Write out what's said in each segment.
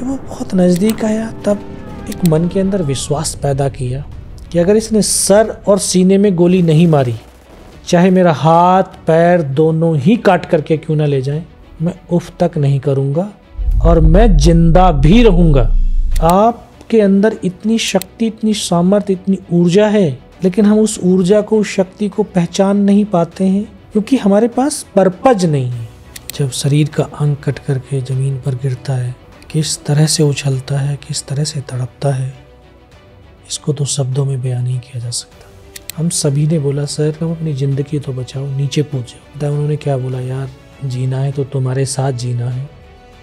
जब वो बहुत नज़दीक आया तब एक मन के अंदर विश्वास पैदा किया कि अगर इसने सर और सीने में गोली नहीं मारी चाहे मेरा हाथ पैर दोनों ही काट करके क्यों ना ले जाएं मैं उफ तक नहीं करूँगा और मैं जिंदा भी रहूँगा आपके अंदर इतनी शक्ति इतनी सामर्थ्य इतनी ऊर्जा है लेकिन हम उस ऊर्जा को उस शक्ति को पहचान नहीं पाते हैं क्योंकि हमारे पास पर्पज नहीं है जब शरीर का अंग कट करके ज़मीन पर गिरता है किस तरह से उछलता है किस तरह से तड़पता है इसको तो शब्दों में बयान नहीं किया जा सकता हम सभी ने बोला सर तुम अपनी ज़िंदगी तो बचाओ नीचे पूछो जाओ उन्होंने क्या बोला यार जीना है तो तुम्हारे साथ जीना है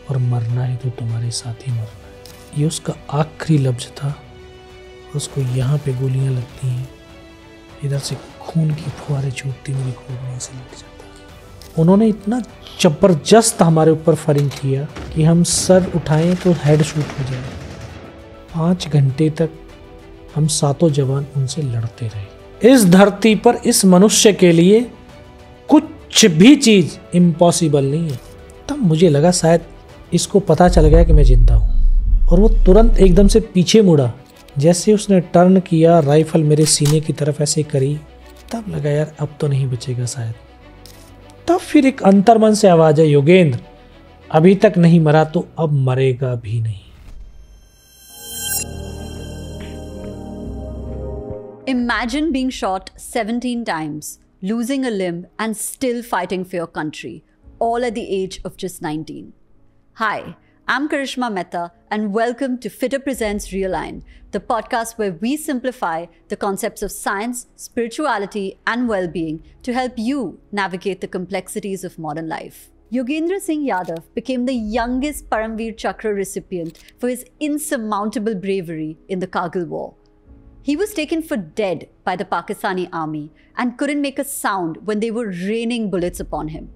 और मरना है तो तुम्हारे साथ ही मरना है ये उसका आखिरी लफ्ज़ था उसको यहाँ पे गोलियाँ लगती हैं इधर से खून की फुहारें छूटती मेरी गोलियों से लग जाती उन्होंने इतना ज़बरदस्त हमारे ऊपर फरिंग किया कि हम सर उठाएं तो हेड शूट हो जाए पाँच घंटे तक हम सातों जवान उनसे लड़ते रहे इस धरती पर इस मनुष्य के लिए कुछ भी चीज़ इम्पॉसिबल नहीं है तब मुझे लगा शायद इसको पता चल गया कि मैं जिंदा हूँ और वो तुरंत एकदम से पीछे मुड़ा जैसे उसने टर्न किया राइफल मेरे सीने की तरफ ऐसे करी तब लगा यार अब तो नहीं बचेगा शायद तब फिर एक अंतरमन से आवाज है योगेंद्र अभी तक नहीं मरा तो अब मरेगा भी नहीं imagine being shot seventeen times losing a limb and still fighting for your country all at the age of just nineteen hi I'm Karishma Mehta, and welcome to Fitter Presents Realign, the podcast where we simplify the concepts of science, spirituality, and well being to help you navigate the complexities of modern life. Yogendra Singh Yadav became the youngest Paramveer Chakra recipient for his insurmountable bravery in the Kargil War. He was taken for dead by the Pakistani army and couldn't make a sound when they were raining bullets upon him.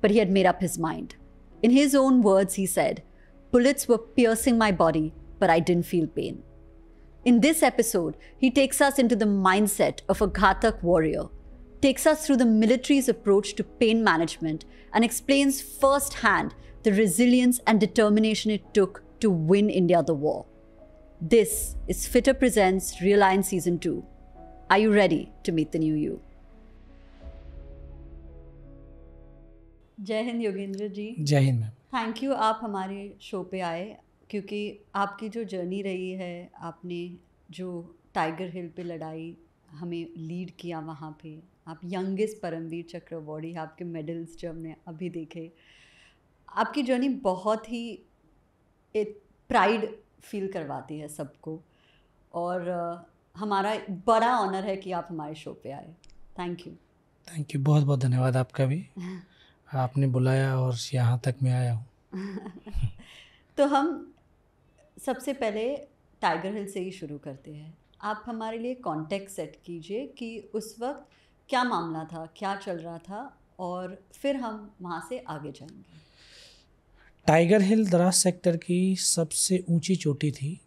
But he had made up his mind. In his own words, he said, Bullets were piercing my body, but I didn't feel pain. In this episode, he takes us into the mindset of a Ghatak warrior, takes us through the military's approach to pain management, and explains firsthand the resilience and determination it took to win India the war. This is Fitter Presents Real Season 2. Are you ready to meet the new you? Jai Hind, Yogendra ji. Jai Hind, ma'am. Thank you आप हमारे show पे आए क्योंकि आपकी जो journey रही है आपने जो टाइगर हिल पे लड़ाई हमें लीड किया वहाँ पे आप यंगेस्ट परमवीर चक्रवर्ती आपके मेडल्स जो हमने अभी देखे आपकी जर्नी बहुत ही एक प्राइड फील करवाती है सबको और हमारा बड़ा ऑनर है कि आप हमारे शो पे आए थैंक यू थैंक यू बहुत बहुत धन्यवाद आपका भी आपने बुलाया और यहाँ तक मैं आया हूँ तो हम सबसे पहले टाइगर हिल से ही शुरू करते हैं आप हमारे लिए कॉन्टेक्ट सेट कीजिए कि उस वक्त क्या मामला था क्या चल रहा था और फिर हम वहाँ से आगे जाएंगे टाइगर हिल दराज सेक्टर की सबसे ऊंची चोटी थी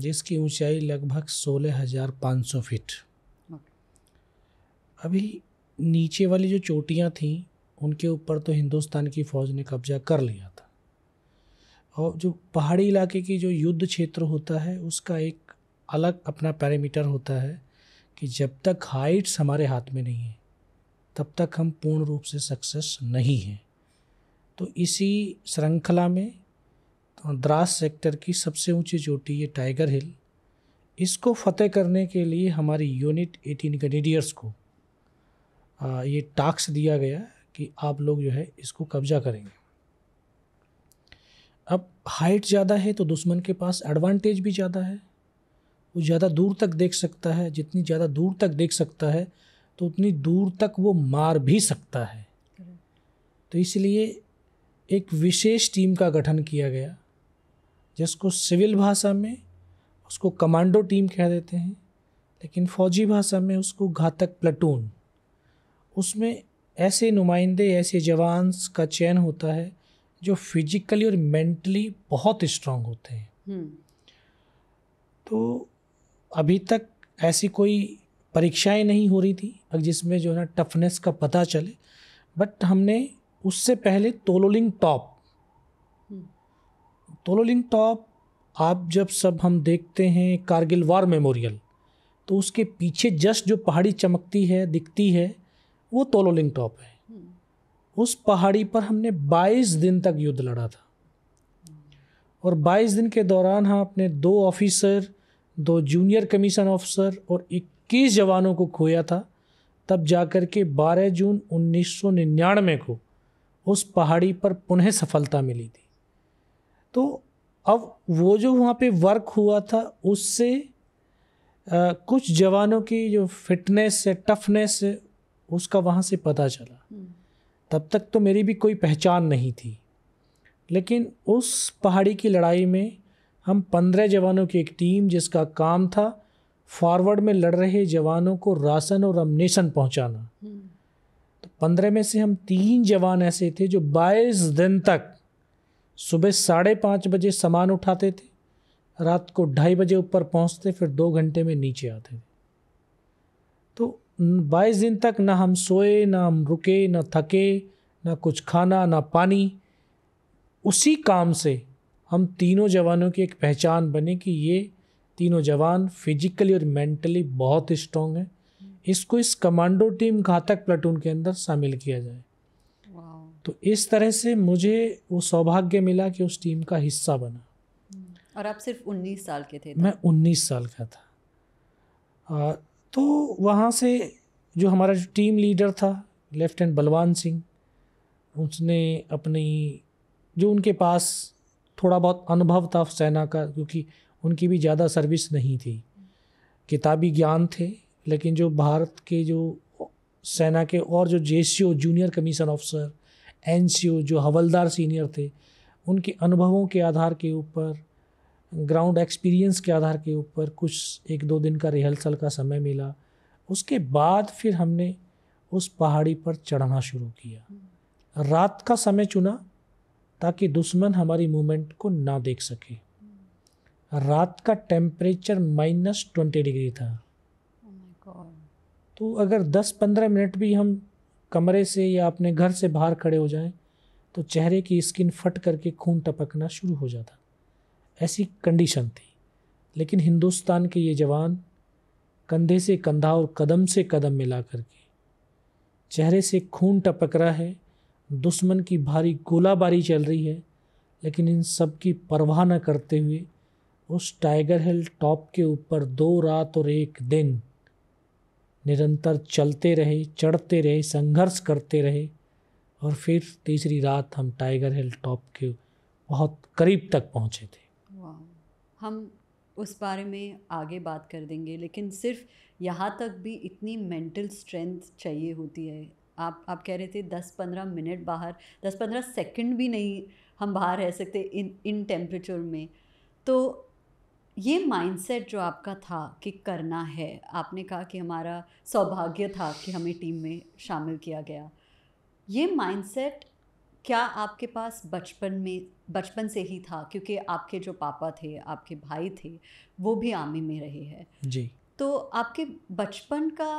जिसकी ऊंचाई लगभग सोलह हज़ार पाँच सौ फीट अभी नीचे वाली जो चोटियाँ थीं उनके ऊपर तो हिंदुस्तान की फ़ौज ने कब्जा कर लिया था और जो पहाड़ी इलाके की जो युद्ध क्षेत्र होता है उसका एक अलग अपना पैरामीटर होता है कि जब तक हाइट्स हमारे हाथ में नहीं है तब तक हम पूर्ण रूप से सक्सेस नहीं हैं तो इसी श्रृंखला में द्रास सेक्टर की सबसे ऊंची चोटी ये टाइगर हिल इसको फतेह करने के लिए हमारी यूनिट एटीन ग्रेनेडियर्स को ये टास्क दिया गया कि आप लोग जो है इसको कब्जा करेंगे अब हाइट ज़्यादा है तो दुश्मन के पास एडवांटेज भी ज़्यादा है वो ज़्यादा दूर तक देख सकता है जितनी ज़्यादा दूर तक देख सकता है तो उतनी दूर तक वो मार भी सकता है तो इसलिए एक विशेष टीम का गठन किया गया जिसको सिविल भाषा में उसको कमांडो टीम कह देते हैं लेकिन फौजी भाषा में उसको घातक प्लेटून उसमें ऐसे नुमाइंदे ऐसे जवान्स का चयन होता है जो फिजिकली और मेंटली बहुत स्ट्रांग होते हैं हम्म। तो अभी तक ऐसी कोई परीक्षाएं नहीं हो रही थी अब जिसमें जो है ना टफनेस का पता चले बट हमने उससे पहले Tololing top hmm. Tololing top आप जब सब हम देखते हैं कारगिल वॉर मेमोरियल तो उसके पीछे जस्ट जो पहाड़ी चमकती है दिखती है वो तोलोलिंग टॉप है उस पहाड़ी पर हमने 22 दिन तक युद्ध लड़ा था और 22 दिन के दौरान हम अपने दो ऑफिसर दो जूनियर कमीशन ऑफिसर और 21 जवानों को खोया था तब जाकर के 12 जून उन्नीस को उस पहाड़ी पर पुनः सफलता मिली थी तो अब वो जो वहाँ पे वर्क हुआ था उससे आ, कुछ जवानों की जो फिटनेस है टफनेस है उसका वहाँ से पता चला हम्म। तब तक तो मेरी भी कोई पहचान नहीं थी लेकिन उस पहाड़ी की लड़ाई में हम पंद्रह जवानों की एक टीम जिसका काम था फॉरवर्ड में लड़ रहे जवानों को राशन और अमनेशन पहुंचाना हम्म। तो पंद्रह में से हम तीन जवान ऐसे थे जो बाईस दिन तक सुबह साढ़े पाँच बजे सामान उठाते थे रात को ढाई बजे ऊपर पहुंचते फिर दो घंटे में नीचे आते थे तो बाईस दिन तक ना हम सोए ना हम रुके ना थके ना कुछ खाना ना पानी उसी काम से हम तीनों जवानों की एक पहचान बने कि ये तीनों जवान फिजिकली और मेंटली बहुत स्ट्रॉन्ग हैं इसको इस कमांडो टीम घातक प्लाटून के अंदर शामिल किया जाए तो इस तरह से मुझे वो सौभाग्य मिला कि उस टीम का हिस्सा बना और आप सिर्फ 19 साल के थे मैं 19 साल का था तो वहाँ से जो हमारा जो टीम लीडर था लेफ्टिनेंट बलवान सिंह उसने अपनी जो उनके पास थोड़ा बहुत अनुभव था सेना का क्योंकि उनकी भी ज़्यादा सर्विस नहीं थी किताबी ज्ञान थे लेकिन जो भारत के जो सेना के और जो जे जूनियर कमीशन ऑफिसर एन जो हवलदार सीनियर थे उनके अनुभवों के आधार के ऊपर ग्राउंड एक्सपीरियंस के आधार के ऊपर कुछ एक दो दिन का रिहर्सल का समय मिला उसके बाद फिर हमने उस पहाड़ी पर चढ़ना शुरू किया रात का समय चुना ताकि दुश्मन हमारी मूवमेंट को ना देख सके रात का टेम्परेचर माइनस ट्वेंटी डिग्री था oh तो अगर दस पंद्रह मिनट भी हम कमरे से या अपने घर से बाहर खड़े हो जाएं तो चेहरे की स्किन फट करके खून टपकना शुरू हो जाता ऐसी कंडीशन थी लेकिन हिंदुस्तान के ये जवान कंधे से कंधा और कदम से कदम मिला करके चेहरे से खून टपक रहा है दुश्मन की भारी गोलाबारी चल रही है लेकिन इन सब की परवाह न करते हुए उस टाइगर हिल टॉप के ऊपर दो रात और एक दिन निरंतर चलते रहे चढ़ते रहे संघर्ष करते रहे और फिर तीसरी रात हम टाइगर हिल टॉप के बहुत करीब तक पहुँचे थे हम उस बारे में आगे बात कर देंगे लेकिन सिर्फ यहाँ तक भी इतनी मेंटल स्ट्रेंथ चाहिए होती है आप आप कह रहे थे दस पंद्रह मिनट बाहर दस पंद्रह सेकंड भी नहीं हम बाहर रह सकते इन इन टेम्परेचर में तो ये माइंडसेट जो आपका था कि करना है आपने कहा कि हमारा सौभाग्य था कि हमें टीम में शामिल किया गया ये माइंडसेट क्या आपके पास बचपन में बचपन से ही था क्योंकि आपके जो पापा थे आपके भाई थे वो भी आर्मी में रहे हैं जी तो आपके बचपन का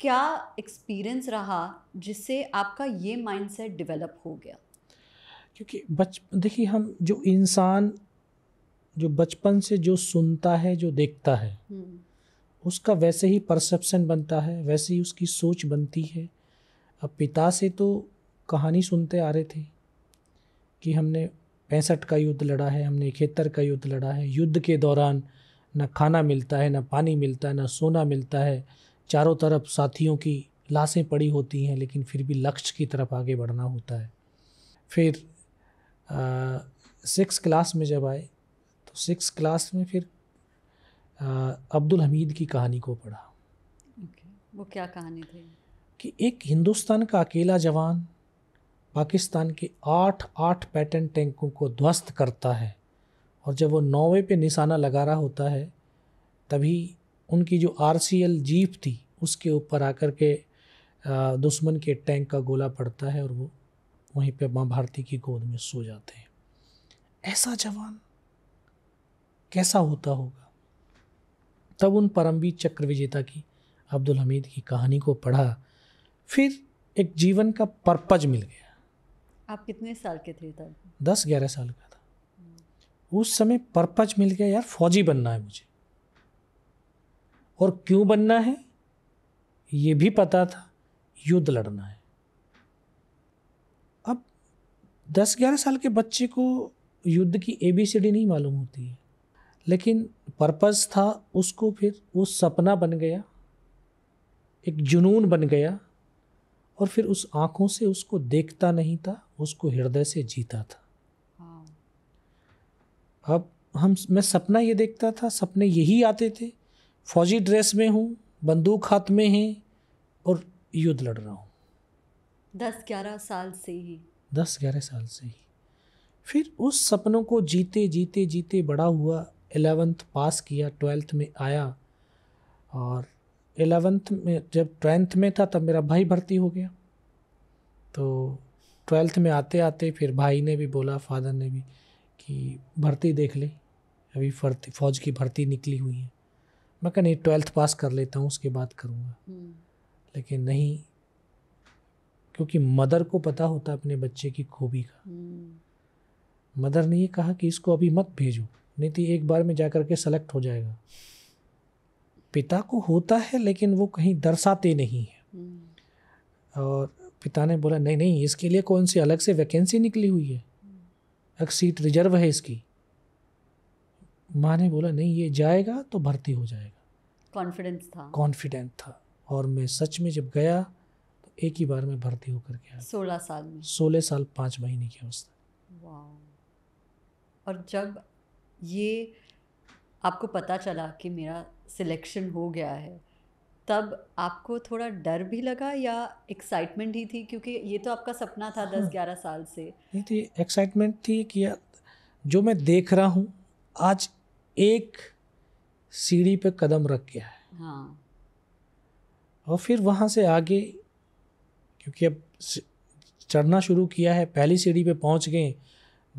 क्या एक्सपीरियंस रहा जिससे आपका ये माइंडसेट डेवलप हो गया क्योंकि बच देखिए हम जो इंसान जो बचपन से जो सुनता है जो देखता है उसका वैसे ही परसेप्शन बनता है वैसे ही उसकी सोच बनती है अब पिता से तो कहानी सुनते आ रहे थे कि हमने पैंसठ का युद्ध लड़ा है हमने इकहत्तर का युद्ध लड़ा है युद्ध के दौरान न खाना मिलता है न पानी मिलता है न सोना मिलता है चारों तरफ साथियों की लाशें पड़ी होती हैं लेकिन फिर भी लक्ष्य की तरफ आगे बढ़ना होता है फिर सिक्स क्लास में जब आए तो सिक्स क्लास में फिर आ, अब्दुल हमीद की कहानी को पढ़ा okay. वो क्या कहानी थी कि एक हिंदुस्तान का अकेला जवान पाकिस्तान की आठ आठ पैटर्न टैंकों को ध्वस्त करता है और जब वो नौवे पे निशाना लगा रहा होता है तभी उनकी जो आर जीप थी उसके ऊपर आकर के दुश्मन के टैंक का गोला पड़ता है और वो वहीं पे माँ भारती की गोद में सो जाते हैं ऐसा जवान कैसा होता होगा तब उन परमवीर चक्र विजेता की अब्दुल हमीद की कहानी को पढ़ा फिर एक जीवन का पर्पज मिल गया आप कितने साल के थे तब दस ग्यारह साल का था उस समय पर्पज मिल गया यार फौजी बनना है मुझे और क्यों बनना है ये भी पता था युद्ध लड़ना है अब दस ग्यारह साल के बच्चे को युद्ध की ए बी सी डी नहीं मालूम होती है लेकिन पर्पज़ था उसको फिर वो सपना बन गया एक जुनून बन गया और फिर उस आँखों से उसको देखता नहीं था उसको हृदय से जीता था हाँ। अब हम मैं सपना ये देखता था सपने यही आते थे फौजी ड्रेस में हूँ बंदूक हाथ में है और युद्ध लड़ रहा हूँ दस ग्यारह साल से ही दस ग्यारह साल से ही फिर उस सपनों को जीते जीते जीते बड़ा हुआ एलेवेंथ पास किया ट्वेल्थ में आया और एलेवेंथ में जब ट्वेल्थ में था तब मेरा भाई भर्ती हो गया तो ट्वेल्थ में आते आते फिर भाई ने भी बोला फादर ने भी कि भर्ती देख ले अभी फर्ती फौज की भर्ती निकली हुई है मैं कह नहीं ट्वेल्थ पास कर लेता हूँ उसके बाद करूँगा हम्म। लेकिन नहीं क्योंकि मदर को पता होता अपने बच्चे की खूबी का हम्म। मदर ने ये कहा कि इसको अभी मत भेजो नहीं तो एक बार में जा कर के सेलेक्ट हो जाएगा पिता को होता है लेकिन वो कहीं दर्शाते नहीं है हम्म। और पिता ने बोला नहीं नहीं इसके लिए कौन सी अलग से वैकेंसी निकली हुई है हम्म। एक सीट रिजर्व है इसकी माँ ने बोला नहीं ये जाएगा तो भर्ती हो जाएगा कॉन्फिडेंस था कॉन्फिडेंट था और मैं सच में जब गया तो एक ही बार में भर्ती होकर गया सोलह साल में सोलह साल पाँच महीने की अवस्था और जब ये आपको पता चला कि मेरा सिलेक्शन हो गया है तब आपको थोड़ा डर भी लगा या एक्साइटमेंट ही थी क्योंकि ये तो आपका सपना था हाँ। दस ग्यारह साल से नहीं थी तो एक्साइटमेंट थी कि जो मैं देख रहा हूँ आज एक सीढ़ी पे कदम रख गया है हाँ और फिर वहाँ से आगे क्योंकि अब चढ़ना शुरू किया है पहली सीढ़ी पे पहुँच गए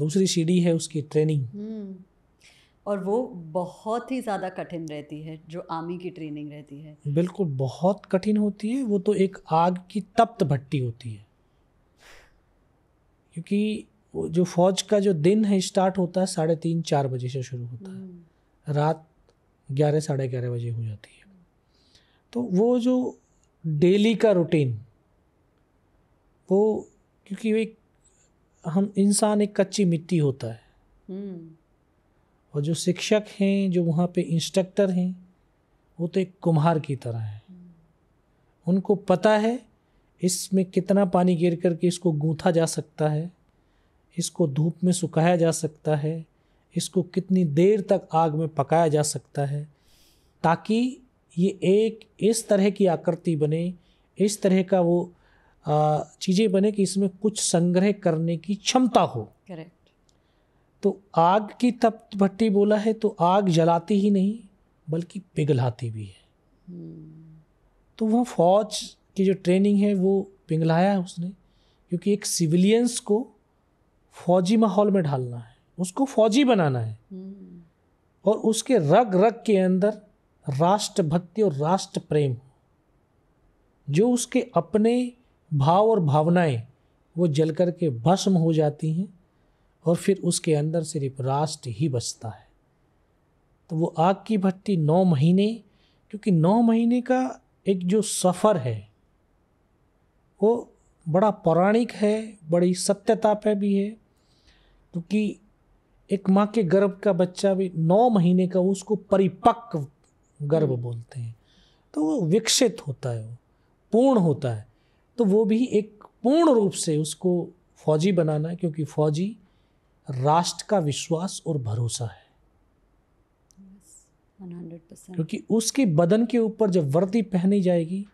दूसरी सीढ़ी है उसकी ट्रेनिंग और वो बहुत ही ज़्यादा कठिन रहती है जो आर्मी की ट्रेनिंग रहती है बिल्कुल बहुत कठिन होती है वो तो एक आग की तप्त भट्टी होती है क्योंकि वो जो फौज का जो दिन है स्टार्ट होता है साढ़े तीन चार बजे से शुरू होता है हम्म। रात ग्यारह साढ़े ग्यारह बजे हो जाती है तो वो जो डेली का रूटीन वो क्योंकि एक हम इंसान एक कच्ची मिट्टी होता है हम्म। और जो शिक्षक हैं जो वहाँ पे इंस्ट्रक्टर हैं वो तो एक कुम्हार की तरह है उनको पता है इसमें कितना पानी गिर करके इसको गूँथा जा सकता है इसको धूप में सुखाया जा सकता है इसको कितनी देर तक आग में पकाया जा सकता है ताकि ये एक इस तरह की आकृति बने इस तरह का वो चीज़ें बने कि इसमें कुछ संग्रह करने की क्षमता हो करेक्ट तो आग की तप भट्टी बोला है तो आग जलाती ही नहीं बल्कि पिघलाती भी है तो वह फौज की जो ट्रेनिंग है वो पिघलाया है उसने क्योंकि एक सिविलियंस को फौजी माहौल में ढालना है उसको फौजी बनाना है और उसके रग रग के अंदर राष्ट्र भक्ति और राष्ट्र प्रेम जो उसके अपने भाव और भावनाएं वो जल करके के भस्म हो जाती हैं और फिर उसके अंदर सिर्फ राष्ट्र ही बचता है तो वो आग की भट्टी नौ महीने क्योंकि नौ महीने का एक जो सफ़र है वो बड़ा पौराणिक है बड़ी सत्यता पे भी है क्योंकि एक माँ के गर्भ का बच्चा भी नौ महीने का उसको परिपक्व गर्भ हम्म। बोलते हैं तो वो विकसित होता है वो पूर्ण होता है तो वो भी एक पूर्ण रूप से उसको फौजी बनाना क्योंकि फौजी राष्ट्र का विश्वास और भरोसा है क्योंकि उसके बदन के ऊपर जब वर्दी पहनी जाएगी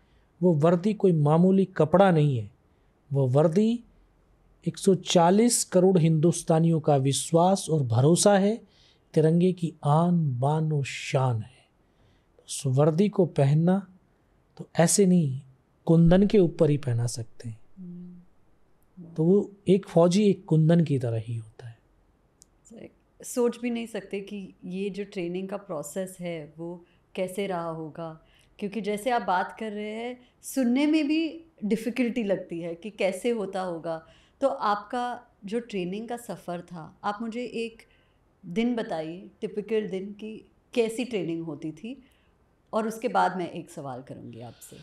वो वर्दी कोई मामूली कपड़ा नहीं है वो वर्दी 140 करोड़ हिंदुस्तानियों का विश्वास और भरोसा है तिरंगे की आन बान और शान है उस वर्दी को पहनना तो ऐसे नहीं कुंदन के ऊपर ही पहना सकते हैं hmm. तो वो एक फौजी एक कुंदन की तरह ही होता सोच भी नहीं सकते कि ये जो ट्रेनिंग का प्रोसेस है वो कैसे रहा होगा क्योंकि जैसे आप बात कर रहे हैं सुनने में भी डिफ़िकल्टी लगती है कि कैसे होता होगा तो आपका जो ट्रेनिंग का सफ़र था आप मुझे एक दिन बताइए टिपिकल दिन की कैसी ट्रेनिंग होती थी और उसके बाद मैं एक सवाल करूँगी आपसे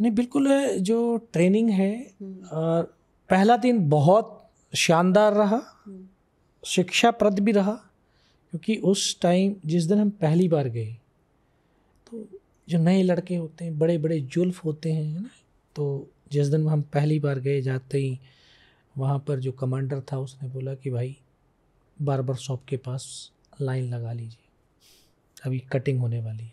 नहीं बिल्कुल जो ट्रेनिंग है हम्म। पहला दिन बहुत शानदार रहा हम्म। शिक्षाप्रद भी रहा क्योंकि उस टाइम जिस दिन हम पहली बार गए तो जो नए लड़के होते हैं बड़े बड़े जुल्फ होते हैं है ना तो जिस दिन हम पहली बार गए जाते ही वहाँ पर जो कमांडर था उसने बोला कि भाई बार शॉप के पास लाइन लगा लीजिए अभी कटिंग होने वाली है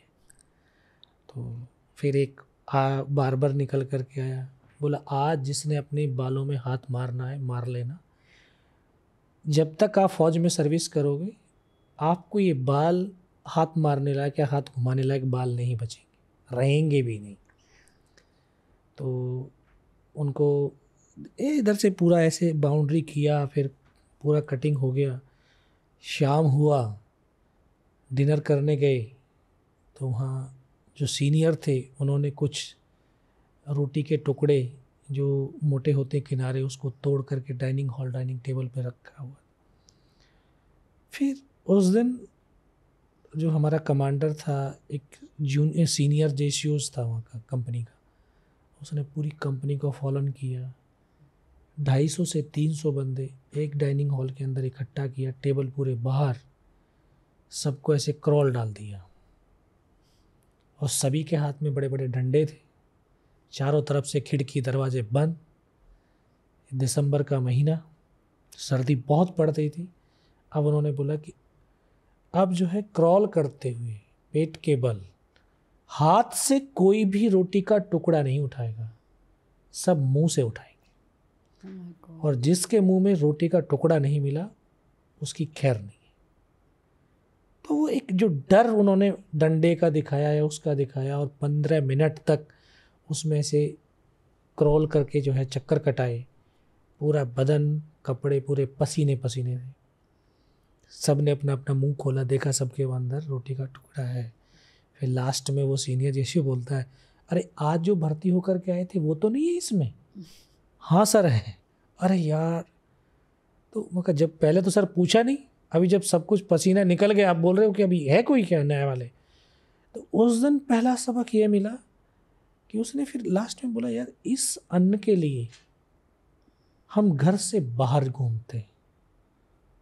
तो फिर एक आ, बार निकल कर के आया बोला आज जिसने अपने बालों में हाथ मारना है मार लेना जब तक आप फ़ौज में सर्विस करोगे आपको ये बाल हाथ मारने लायक या हाथ घुमाने लायक बाल नहीं बचेंगे रहेंगे भी नहीं तो उनको इधर से पूरा ऐसे बाउंड्री किया फिर पूरा कटिंग हो गया शाम हुआ डिनर करने गए तो वहाँ जो सीनियर थे उन्होंने कुछ रोटी के टुकड़े जो मोटे होते किनारे उसको तोड़ करके डाइनिंग हॉल डाइनिंग टेबल पर रखा हुआ फिर उस दिन जो हमारा कमांडर था एक जून एक सीनियर जे था वहाँ का कंपनी का उसने पूरी कंपनी को फॉलन किया ढाई सौ से तीन सौ बंदे एक डाइनिंग हॉल के अंदर इकट्ठा किया टेबल पूरे बाहर सबको ऐसे क्रॉल डाल दिया और सभी के हाथ में बड़े बड़े डंडे थे चारों तरफ से खिड़की दरवाजे बंद दिसंबर का महीना सर्दी बहुत पड़ रही थी अब उन्होंने बोला कि अब जो है क्रॉल करते हुए पेट के बल हाथ से कोई भी रोटी का टुकड़ा नहीं उठाएगा सब मुंह से उठाएंगे oh और जिसके मुंह में रोटी का टुकड़ा नहीं मिला उसकी खैर नहीं तो वो एक जो डर उन्होंने डंडे का दिखाया है उसका दिखाया और पंद्रह मिनट तक उसमें से क्रॉल करके जो है चक्कर कटाए पूरा बदन कपड़े पूरे पसीने पसीने थे सब ने अपना अपना मुंह खोला देखा सबके अंदर रोटी का टुकड़ा है फिर लास्ट में वो सीनियर जैसे बोलता है अरे आज जो भर्ती होकर के आए थे वो तो नहीं है इसमें हाँ सर है अरे यार तो मैं कहा जब पहले तो सर पूछा नहीं अभी जब सब कुछ पसीना निकल गया आप बोल रहे हो कि अभी है कोई क्या नया वाले तो उस दिन पहला सबक ये मिला कि उसने फिर लास्ट में बोला यार इस अन्न के लिए हम घर से बाहर घूमते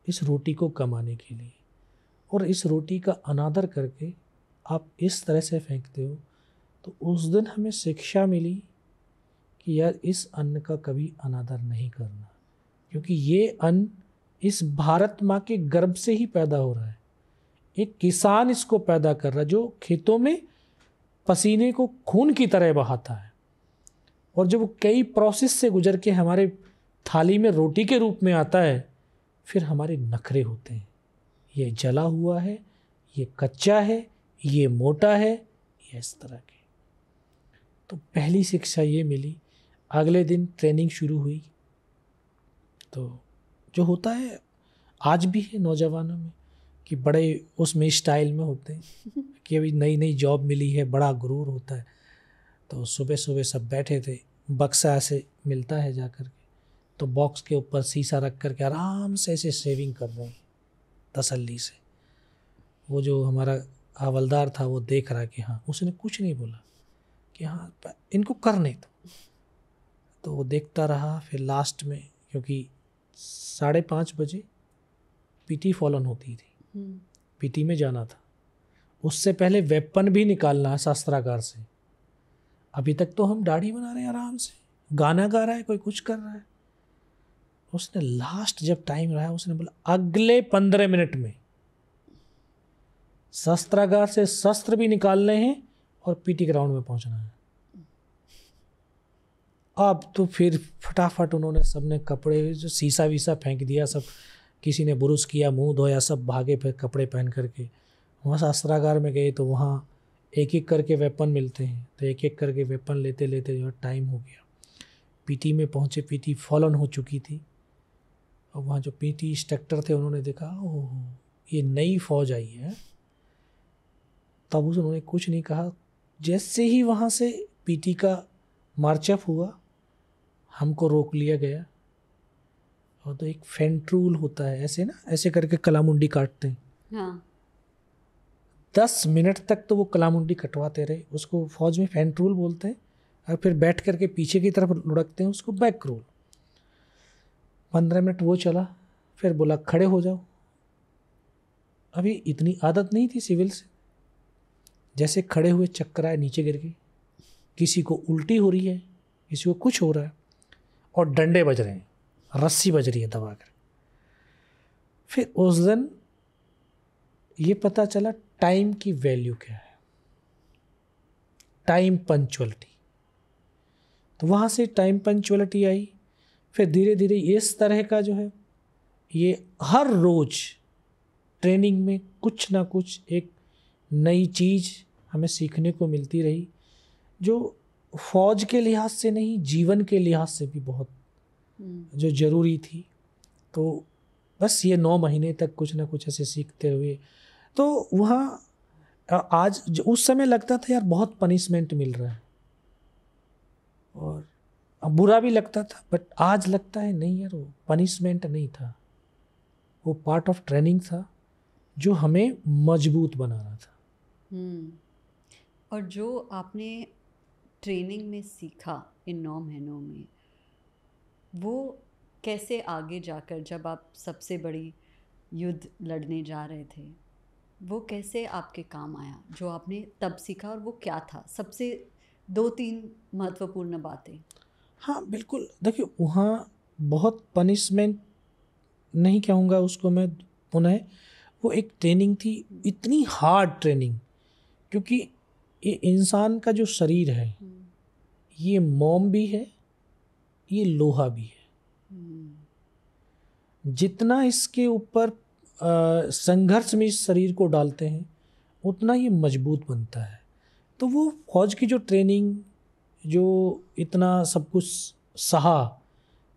इस रोटी को कमाने के लिए और इस रोटी का अनादर करके आप इस तरह से फेंकते हो तो उस दिन हमें शिक्षा मिली कि यार इस अन्न का कभी अनादर नहीं करना क्योंकि ये अन्न इस भारत माँ के गर्भ से ही पैदा हो रहा है एक किसान इसको पैदा कर रहा है जो खेतों में पसीने को खून की तरह बहाता है और जब वो कई प्रोसेस से गुजर के हमारे थाली में रोटी के रूप में आता है फिर हमारे नखरे होते हैं ये जला हुआ है ये कच्चा है ये मोटा है ये इस तरह के तो पहली शिक्षा ये मिली अगले दिन ट्रेनिंग शुरू हुई तो जो होता है आज भी है नौजवानों में कि बड़े उसमें स्टाइल में होते हैं कि अभी नई नई जॉब मिली है बड़ा गुरूर होता है तो सुबह सुबह सब बैठे थे बक्सा ऐसे मिलता है जा कर के तो बॉक्स के ऊपर शीशा रख कर के आराम से ऐसे सेविंग कर रहे हैं तसल्ली से वो जो हमारा हवलदार था वो देख रहा कि हाँ उसने कुछ नहीं बोला कि हाँ इनको करने तो तो वो देखता रहा फिर लास्ट में क्योंकि साढ़े पाँच बजे पीटी फॉलन होती थी पीटी में जाना था उससे पहले वेपन भी निकालना है शास्त्राकार से अभी तक तो हम दाढ़ी बना रहे हैं आराम से गाना गा रहा है कोई कुछ कर रहा है उसने लास्ट जब टाइम रहा उसने बोला अगले पंद्रह मिनट में शस्त्रागार से शस्त्र भी निकालने हैं और पीटी ग्राउंड में पहुंचना है अब तो फिर फटाफट उन्होंने सबने कपड़े जो शीशा वीसा फेंक दिया सब किसी ने बुरुस किया मुंह धोया सब भागे फिर कपड़े पहन करके वहाँ शास्त्रागार में गए तो वहाँ एक एक करके वेपन मिलते हैं तो एक एक करके वेपन लेते लेते जो है टाइम हो गया पीटी में पहुँचे पीटी फॉलन हो चुकी थी और वहाँ जो पीटी इंस्ट्रक्टर थे उन्होंने देखा ओह ये नई फौज आई है तब उस उन्होंने कुछ नहीं कहा जैसे ही वहाँ से पीटी का मार्चअप हुआ हमको रोक लिया गया और हाँ, तो एक फेंट्रूल होता है ऐसे ना ऐसे करके कलामुंडी काटते हैं हाँ। दस मिनट तक तो वो कलामुंडी कटवाते रहे उसको फौज में फेंट्रूल बोलते हैं और फिर बैठ करके पीछे की तरफ लुढ़कते हैं उसको बैक रोल पंद्रह मिनट वो चला फिर बोला खड़े हो जाओ अभी इतनी आदत नहीं थी सिविल से जैसे खड़े हुए चक्कर आए नीचे गिर गई किसी को उल्टी हो रही है किसी को कुछ हो रहा है और डंडे बज रहे हैं रस्सी बज रही है दबा कर फिर उस दिन ये पता चला टाइम की वैल्यू क्या है टाइम पंचुअलिटी तो वहाँ से टाइम पंचुअलिटी आई फिर धीरे धीरे इस तरह का जो है ये हर रोज़ ट्रेनिंग में कुछ ना कुछ एक नई चीज़ हमें सीखने को मिलती रही जो फौज के लिहाज से नहीं जीवन के लिहाज से भी बहुत हम्म। जो ज़रूरी थी तो बस ये नौ महीने तक कुछ ना कुछ ऐसे सीखते हुए तो वहाँ आज उस समय लगता था यार बहुत पनिशमेंट मिल रहा है और बुरा भी लगता था बट आज लगता है नहीं यार वो पनिशमेंट नहीं था वो पार्ट ऑफ ट्रेनिंग था जो हमें मजबूत बना रहा था हम्म। और जो आपने ट्रेनिंग में सीखा इन नौ महीनों में वो कैसे आगे जाकर जब आप सबसे बड़ी युद्ध लड़ने जा रहे थे वो कैसे आपके काम आया जो आपने तब सीखा और वो क्या था सबसे दो तीन महत्वपूर्ण बातें हाँ बिल्कुल देखिए वहाँ बहुत पनिशमेंट नहीं कहूँगा उसको मैं पुनः वो एक ट्रेनिंग थी इतनी हार्ड ट्रेनिंग क्योंकि ये इंसान का जो शरीर है हम्म। ये मोम भी है ये लोहा भी है जितना इसके ऊपर संघर्ष में इस शरीर को डालते हैं उतना ये मजबूत बनता है तो वो फौज की जो ट्रेनिंग जो इतना सब कुछ सहा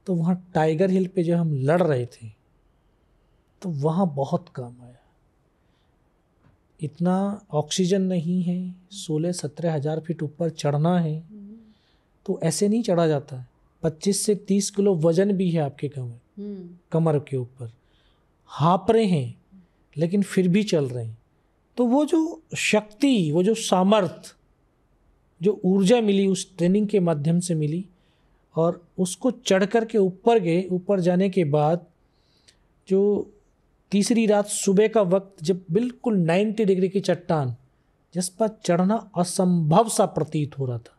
तो वहाँ टाइगर हिल पे जब हम लड़ रहे थे तो वहाँ बहुत काम आया इतना ऑक्सीजन नहीं है सोलह सत्रह हज़ार फीट ऊपर चढ़ना है तो ऐसे नहीं चढ़ा जाता है पच्चीस से तीस किलो वजन भी है आपके कमर हम्म। कमर के ऊपर हाँप रहे हैं लेकिन फिर भी चल रहे हैं तो वो जो शक्ति वो जो सामर्थ जो ऊर्जा मिली उस ट्रेनिंग के माध्यम से मिली और उसको चढ़ कर के ऊपर गए ऊपर जाने के बाद जो तीसरी रात सुबह का वक्त जब बिल्कुल 90 डिग्री की चट्टान जिस पर चढ़ना असंभव सा प्रतीत हो रहा था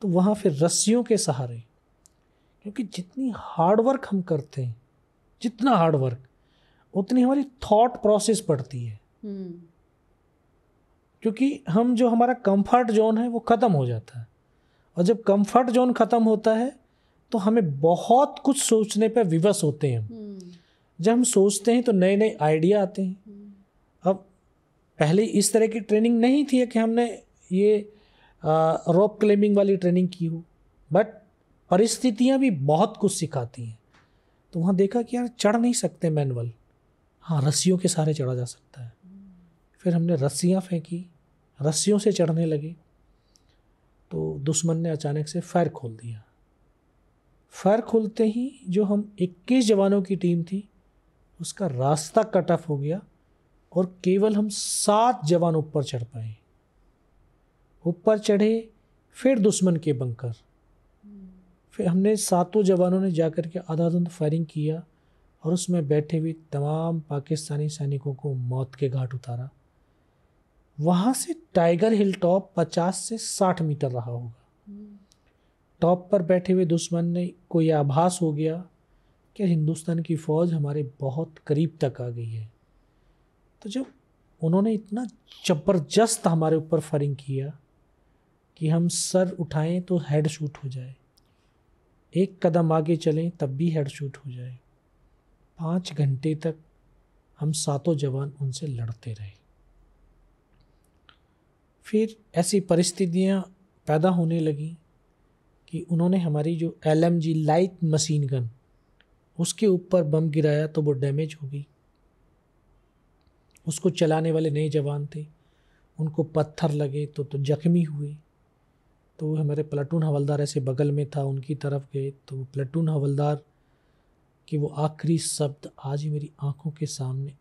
तो वहाँ फिर रस्सियों के सहारे क्योंकि जितनी हार्डवर्क हम करते हैं जितना हार्डवर्क उतनी हमारी थॉट प्रोसेस पड़ती है हम्म। क्योंकि हम जो हमारा कंफर्ट जोन है वो ख़त्म हो जाता है और जब कंफर्ट जोन ख़त्म होता है तो हमें बहुत कुछ सोचने पर विवश होते हैं हम हम्म। जब हम सोचते हैं तो नए नए आइडिया आते हैं हम्म। अब पहले इस तरह की ट्रेनिंग नहीं थी कि हमने ये रॉप क्लाइंबिंग वाली ट्रेनिंग की हो बट परिस्थितियाँ भी बहुत कुछ सिखाती हैं तो वहाँ देखा कि यार चढ़ नहीं सकते मैनुअल हाँ रस्सियों के सहारे चढ़ा जा सकता है फिर हमने रस्सियाँ फेंकी रस्सियों से चढ़ने लगे तो दुश्मन ने अचानक से फायर खोल दिया फायर खोलते ही जो हम 21 जवानों की टीम थी उसका रास्ता कट ऑफ हो गया और केवल हम सात जवान ऊपर चढ़ पाए ऊपर चढ़े फिर दुश्मन के बंकर फिर हमने सातों जवानों ने जाकर के धुंध फायरिंग किया और उसमें बैठे हुए तमाम पाकिस्तानी सैनिकों को मौत के घाट उतारा वहाँ से टाइगर हिल टॉप पचास से साठ मीटर रहा होगा टॉप पर बैठे हुए दुश्मन ने को यह आभास हो गया कि हिंदुस्तान की फ़ौज हमारे बहुत करीब तक आ गई है तो जब उन्होंने इतना ज़बरदस्त हमारे ऊपर फायरिंग किया कि हम सर उठाएं तो हेड शूट हो जाए एक कदम आगे चलें तब भी हेड शूट हो जाए पाँच घंटे तक हम सातों जवान उनसे लड़ते रहे फिर ऐसी परिस्थितियाँ पैदा होने लगी कि उन्होंने हमारी जो L M G light machine gun उसके ऊपर बम गिराया तो वो डैमेज हो गई उसको चलाने वाले नए जवान थे उनको पत्थर लगे तो तो जख्मी हुए तो हमारे प्लाटून हवलदार ऐसे बगल में था उनकी तरफ गए तो प्लाटून हवलदार के वो आखिरी शब्द आज ही मेरी आँखों के सामने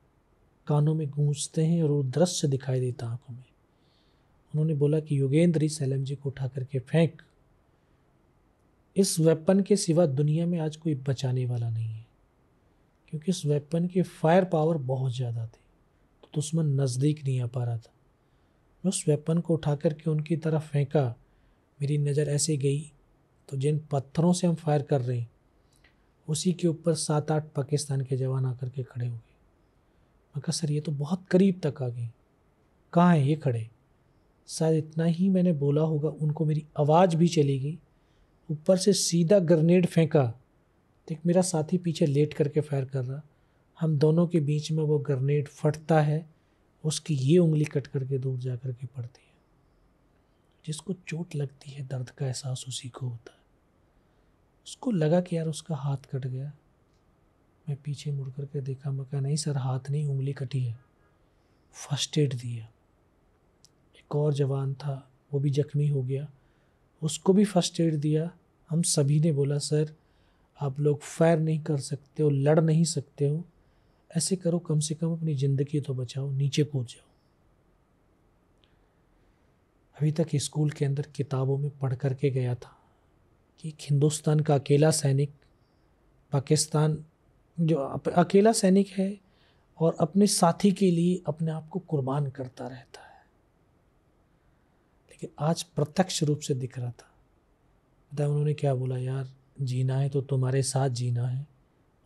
कानों में गूंजते हैं और वो दृश्य दिखाई देता आँखों में उन्होंने बोला कि योगेंद्र ही सैलम जी को उठा करके फेंक इस वेपन के सिवा दुनिया में आज कोई बचाने वाला नहीं है क्योंकि इस वेपन की फायर पावर बहुत ज़्यादा थी तो दुश्मन नज़दीक नहीं आ पा रहा था मैं उस वेपन को उठा करके उनकी तरफ फेंका मेरी नज़र ऐसे गई तो जिन पत्थरों से हम फायर कर रहे हैं उसी के ऊपर सात आठ पाकिस्तान के जवान आकर के खड़े हुए मैं कहा सर ये तो बहुत करीब तक आ गए कहाँ हैं ये खड़े शायद इतना ही मैंने बोला होगा उनको मेरी आवाज़ भी चली गई ऊपर से सीधा ग्रनेड फेंका देख मेरा साथी पीछे लेट करके फायर कर रहा हम दोनों के बीच में वो ग्रनेड फटता है उसकी ये उंगली कट करके दूर जा कर के पड़ती जिसको चोट लगती है दर्द का एहसास उसी को होता है उसको लगा कि यार उसका हाथ कट गया मैं पीछे मुड़ कर के देखा मैं कहा नहीं सर हाथ नहीं उंगली कटी है फर्स्ट एड दिया एक और जवान था वो भी जख्मी हो गया उसको भी फर्स्ट एड दिया हम सभी ने बोला सर आप लोग फायर नहीं कर सकते हो लड़ नहीं सकते हो ऐसे करो कम से कम अपनी ज़िंदगी तो बचाओ नीचे कूद जाओ अभी तक स्कूल के अंदर किताबों में पढ़ कर के गया था कि एक हिंदुस्तान का अकेला सैनिक पाकिस्तान जो अकेला सैनिक है और अपने साथी के लिए अपने आप को कुर्बान करता रहता है लेकिन आज प्रत्यक्ष रूप से दिख रहा था बताया उन्होंने क्या बोला यार जीना है तो तुम्हारे साथ जीना है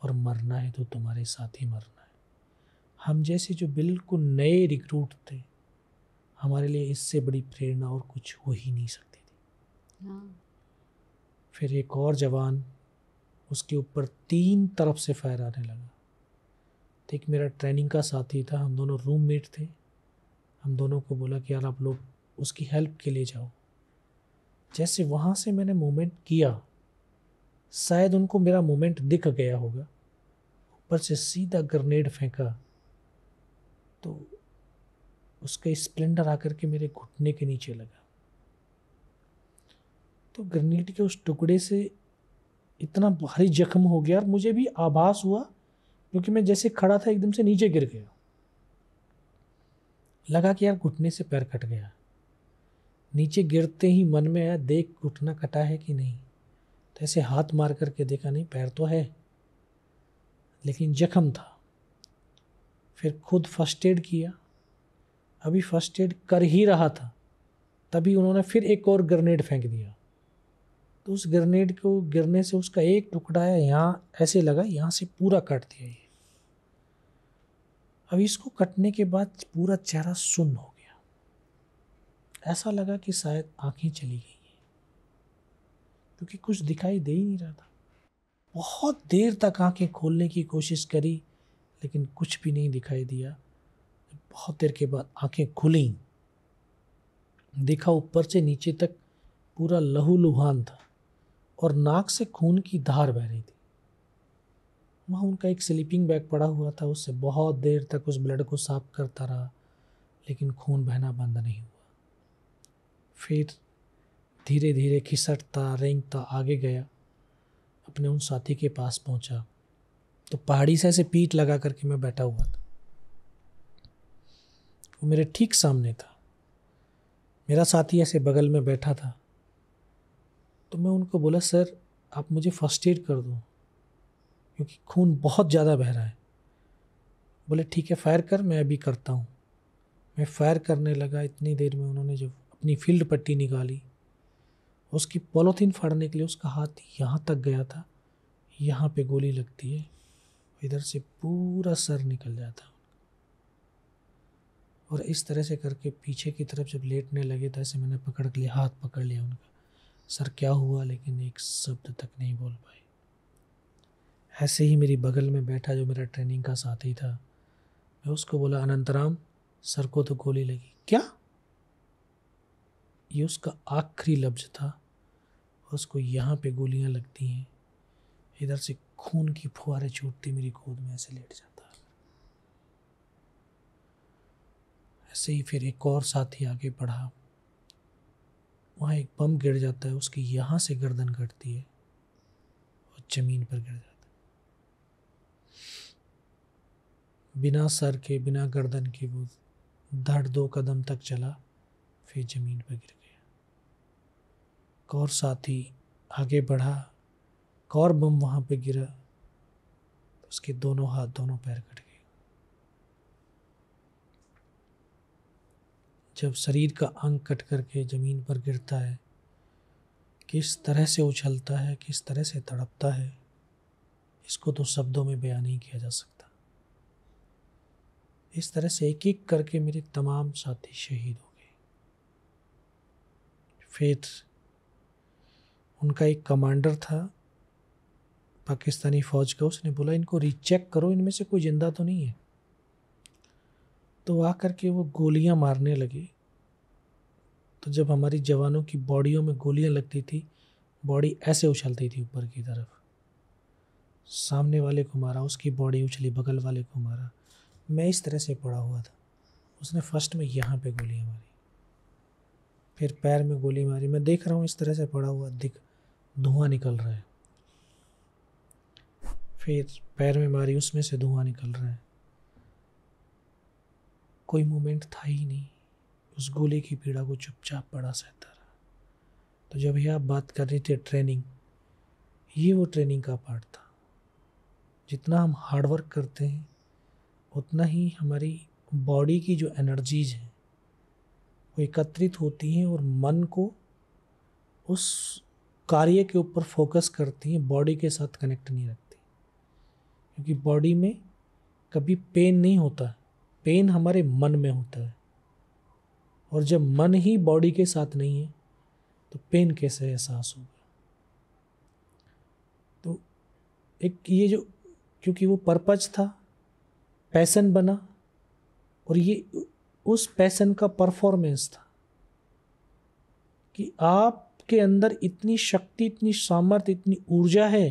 और मरना है तो तुम्हारे साथ ही मरना है हम जैसे जो बिल्कुल नए रिक्रूट थे हमारे लिए इससे बड़ी प्रेरणा और कुछ हो ही नहीं सकती थी हाँ। फिर एक और जवान उसके ऊपर तीन तरफ से फायर आने लगा एक मेरा ट्रेनिंग का साथी था हम दोनों रूममेट थे हम दोनों को बोला कि यार आप लोग उसकी हेल्प के लिए जाओ जैसे वहाँ से मैंने मोमेंट किया शायद उनको मेरा मोमेंट दिख गया होगा ऊपर से सीधा ग्रनेड फेंका तो उसका स्प्लेंडर आकर के मेरे घुटने के नीचे लगा तो ग्रेनेड के उस टुकड़े से इतना भारी जख्म हो गया और मुझे भी आभास हुआ क्योंकि मैं जैसे खड़ा था एकदम से नीचे गिर गया लगा कि यार घुटने से पैर कट गया नीचे गिरते ही मन में आया देख घुटना कटा है कि नहीं तो ऐसे हाथ मार करके देखा नहीं पैर तो है लेकिन जख्म था फिर खुद फर्स्ट एड किया अभी फर्स्ट एड कर ही रहा था तभी उन्होंने फिर एक और ग्रनेड फेंक दिया तो उस ग्रनेड को गिरने से उसका एक टुकड़ा है यहाँ ऐसे लगा यहाँ से पूरा कट दिया ये अब इसको कटने के बाद पूरा चेहरा सुन्न हो गया ऐसा लगा कि शायद आंखें चली गई हैं क्योंकि कुछ दिखाई दे ही नहीं रहा था बहुत देर तक आंखें खोलने की कोशिश करी लेकिन कुछ भी नहीं दिखाई दिया बहुत देर के बाद आंखें खुली देखा ऊपर से नीचे तक पूरा लहू लुहान था और नाक से खून की धार बह रही थी वहाँ उनका एक स्लीपिंग बैग पड़ा हुआ था उससे बहुत देर तक उस ब्लड को साफ करता रहा लेकिन खून बहना बंद नहीं हुआ फिर धीरे धीरे खिसटता रेंगता आगे गया अपने उन साथी के पास पहुँचा तो पहाड़ी से ऐसे पीठ लगा करके मैं बैठा हुआ था वो मेरे ठीक सामने था मेरा साथी ऐसे बगल में बैठा था तो मैं उनको बोला सर आप मुझे फर्स्ट एड कर दो क्योंकि खून बहुत ज़्यादा बह रहा है बोले ठीक है फायर कर मैं अभी करता हूँ मैं फायर करने लगा इतनी देर में उन्होंने जब अपनी फील्ड पट्टी निकाली उसकी पॉलोथीन फाड़ने के लिए उसका हाथ यहाँ तक गया था यहाँ पे गोली लगती है इधर से पूरा सर निकल जाता और इस तरह से करके पीछे की तरफ जब लेटने लगे तो ऐसे मैंने पकड़ लिया हाथ पकड़ लिया उनका सर क्या हुआ लेकिन एक शब्द तक नहीं बोल पाए ऐसे ही मेरी बगल में बैठा जो मेरा ट्रेनिंग का साथी था मैं उसको बोला अनंतराम सर को तो गोली लगी क्या ये उसका आखिरी लफ्ज था उसको यहाँ पे गोलियाँ लगती हैं इधर से खून की फुहारें छूटती मेरी गोद में ऐसे लेट जाती ऐसे ही फिर एक और साथी आगे बढ़ा वहाँ एक बम गिर जाता है उसकी यहाँ से गर्दन कटती है और ज़मीन पर गिर जाता है बिना सर के बिना गर्दन के वो धड़ दो कदम तक चला फिर ज़मीन पर गिर गया एक और साथी आगे बढ़ा एक और बम वहाँ पर गिरा उसके दोनों हाथ दोनों पैर कट गए जब शरीर का अंग कट करके ज़मीन पर गिरता है किस तरह से उछलता है किस तरह से तड़पता है इसको तो शब्दों में बयान नहीं किया जा सकता इस तरह से एक एक करके मेरे तमाम साथी शहीद हो गए फेथ उनका एक कमांडर था पाकिस्तानी फ़ौज का उसने बोला इनको रिचेक करो इनमें से कोई ज़िंदा तो नहीं है तो आकर के वो गोलियां मारने लगे तो जब हमारी जवानों की बॉडियों में गोलियां लगती थी बॉडी ऐसे उछलती थी ऊपर की तरफ सामने वाले को मारा उसकी बॉडी उछली बगल वाले को मारा मैं इस तरह से पड़ा हुआ था उसने फर्स्ट में यहाँ पे गोलियाँ मारी फिर पैर में गोली मारी मैं देख रहा हूँ इस तरह से पड़ा हुआ दिख धुआं निकल रहा है फिर पैर में मारी उसमें से धुआं निकल रहा है कोई मोमेंट था ही नहीं उस गोले की पीड़ा को चुपचाप पड़ा सहता रहा तो जब ये आप बात कर रहे थे ट्रेनिंग ये वो ट्रेनिंग का पार्ट था जितना हम हार्डवर्क करते हैं उतना ही हमारी बॉडी की जो एनर्जीज हैं वो एकत्रित होती हैं और मन को उस कार्य के ऊपर फोकस करती हैं बॉडी के साथ कनेक्ट नहीं रखती क्योंकि बॉडी में कभी पेन नहीं होता पेन हमारे मन में होता है और जब मन ही बॉडी के साथ नहीं है तो पेन कैसे एहसास होगा तो एक ये जो क्योंकि वो पर्पज था पैसन बना और ये उस पैसन का परफॉर्मेंस था कि आपके अंदर इतनी शक्ति इतनी सामर्थ्य इतनी ऊर्जा है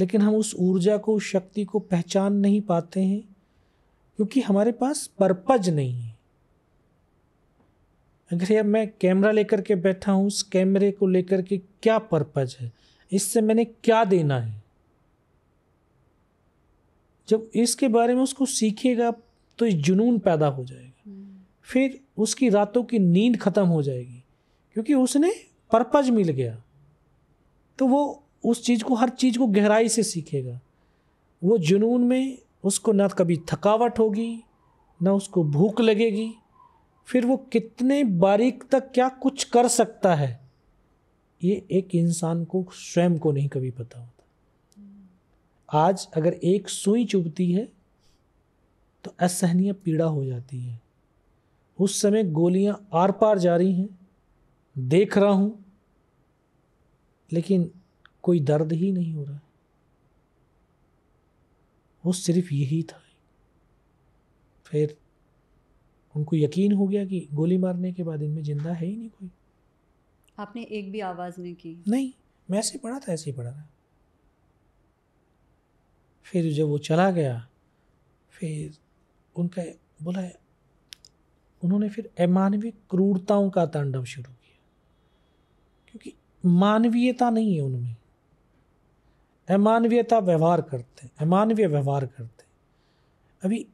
लेकिन हम उस ऊर्जा को उस शक्ति को पहचान नहीं पाते हैं क्योंकि हमारे पास पर्पज नहीं है अगर यार मैं कैमरा लेकर के बैठा हूँ उस कैमरे को लेकर के क्या पर्पज है इससे मैंने क्या देना है जब इसके बारे में उसको सीखेगा तो जुनून पैदा हो जाएगा फिर उसकी रातों की नींद ख़त्म हो जाएगी क्योंकि उसने पर्पज मिल गया तो वो उस चीज़ को हर चीज़ को गहराई से सीखेगा वो जुनून में उसको ना कभी थकावट होगी ना उसको भूख लगेगी फिर वो कितने बारीक तक क्या कुछ कर सकता है ये एक इंसान को स्वयं को नहीं कभी पता होता आज अगर एक सुई चुभती है तो असहनीय पीड़ा हो जाती है उस समय गोलियां आर पार जा रही हैं देख रहा हूँ लेकिन कोई दर्द ही नहीं हो रहा वो सिर्फ यही था फिर उनको यकीन हो गया कि गोली मारने के बाद इनमें जिंदा है ही नहीं कोई आपने एक भी आवाज़ नहीं की नहीं मैं ऐसे पढ़ा था ऐसे ही पढ़ा था फिर जब वो चला गया फिर उनका बोला उन्होंने फिर अमानवीय क्रूरताओं का तांडव शुरू किया क्योंकि मानवीयता नहीं है उनमें अमानवीयता व्यवहार करते हैं अमानवीय व्यवहार करते हैं अभी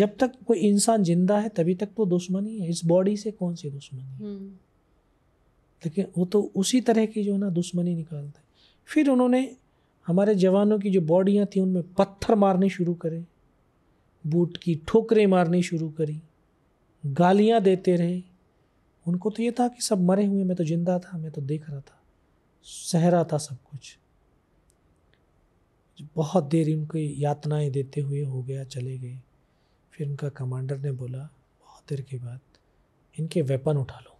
जब तक कोई इंसान जिंदा है तभी तक तो दुश्मनी है इस बॉडी से कौन सी दुश्मनी है हम्म। लेकिन वो तो उसी तरह की जो है ना दुश्मनी निकालते हैं फिर उन्होंने हमारे जवानों की जो बॉडियाँ थी उनमें पत्थर मारने शुरू करे बूट की ठोकरें मारनी शुरू करी गालियाँ देते रहे उनको तो ये था कि सब मरे हुए मैं तो जिंदा था मैं तो देख रहा था सह रहा था सब कुछ बहुत देर इनको यातनाएं देते हुए हो गया चले गए फिर इनका कमांडर ने बोला बहुत देर के बाद इनके वेपन उठा लो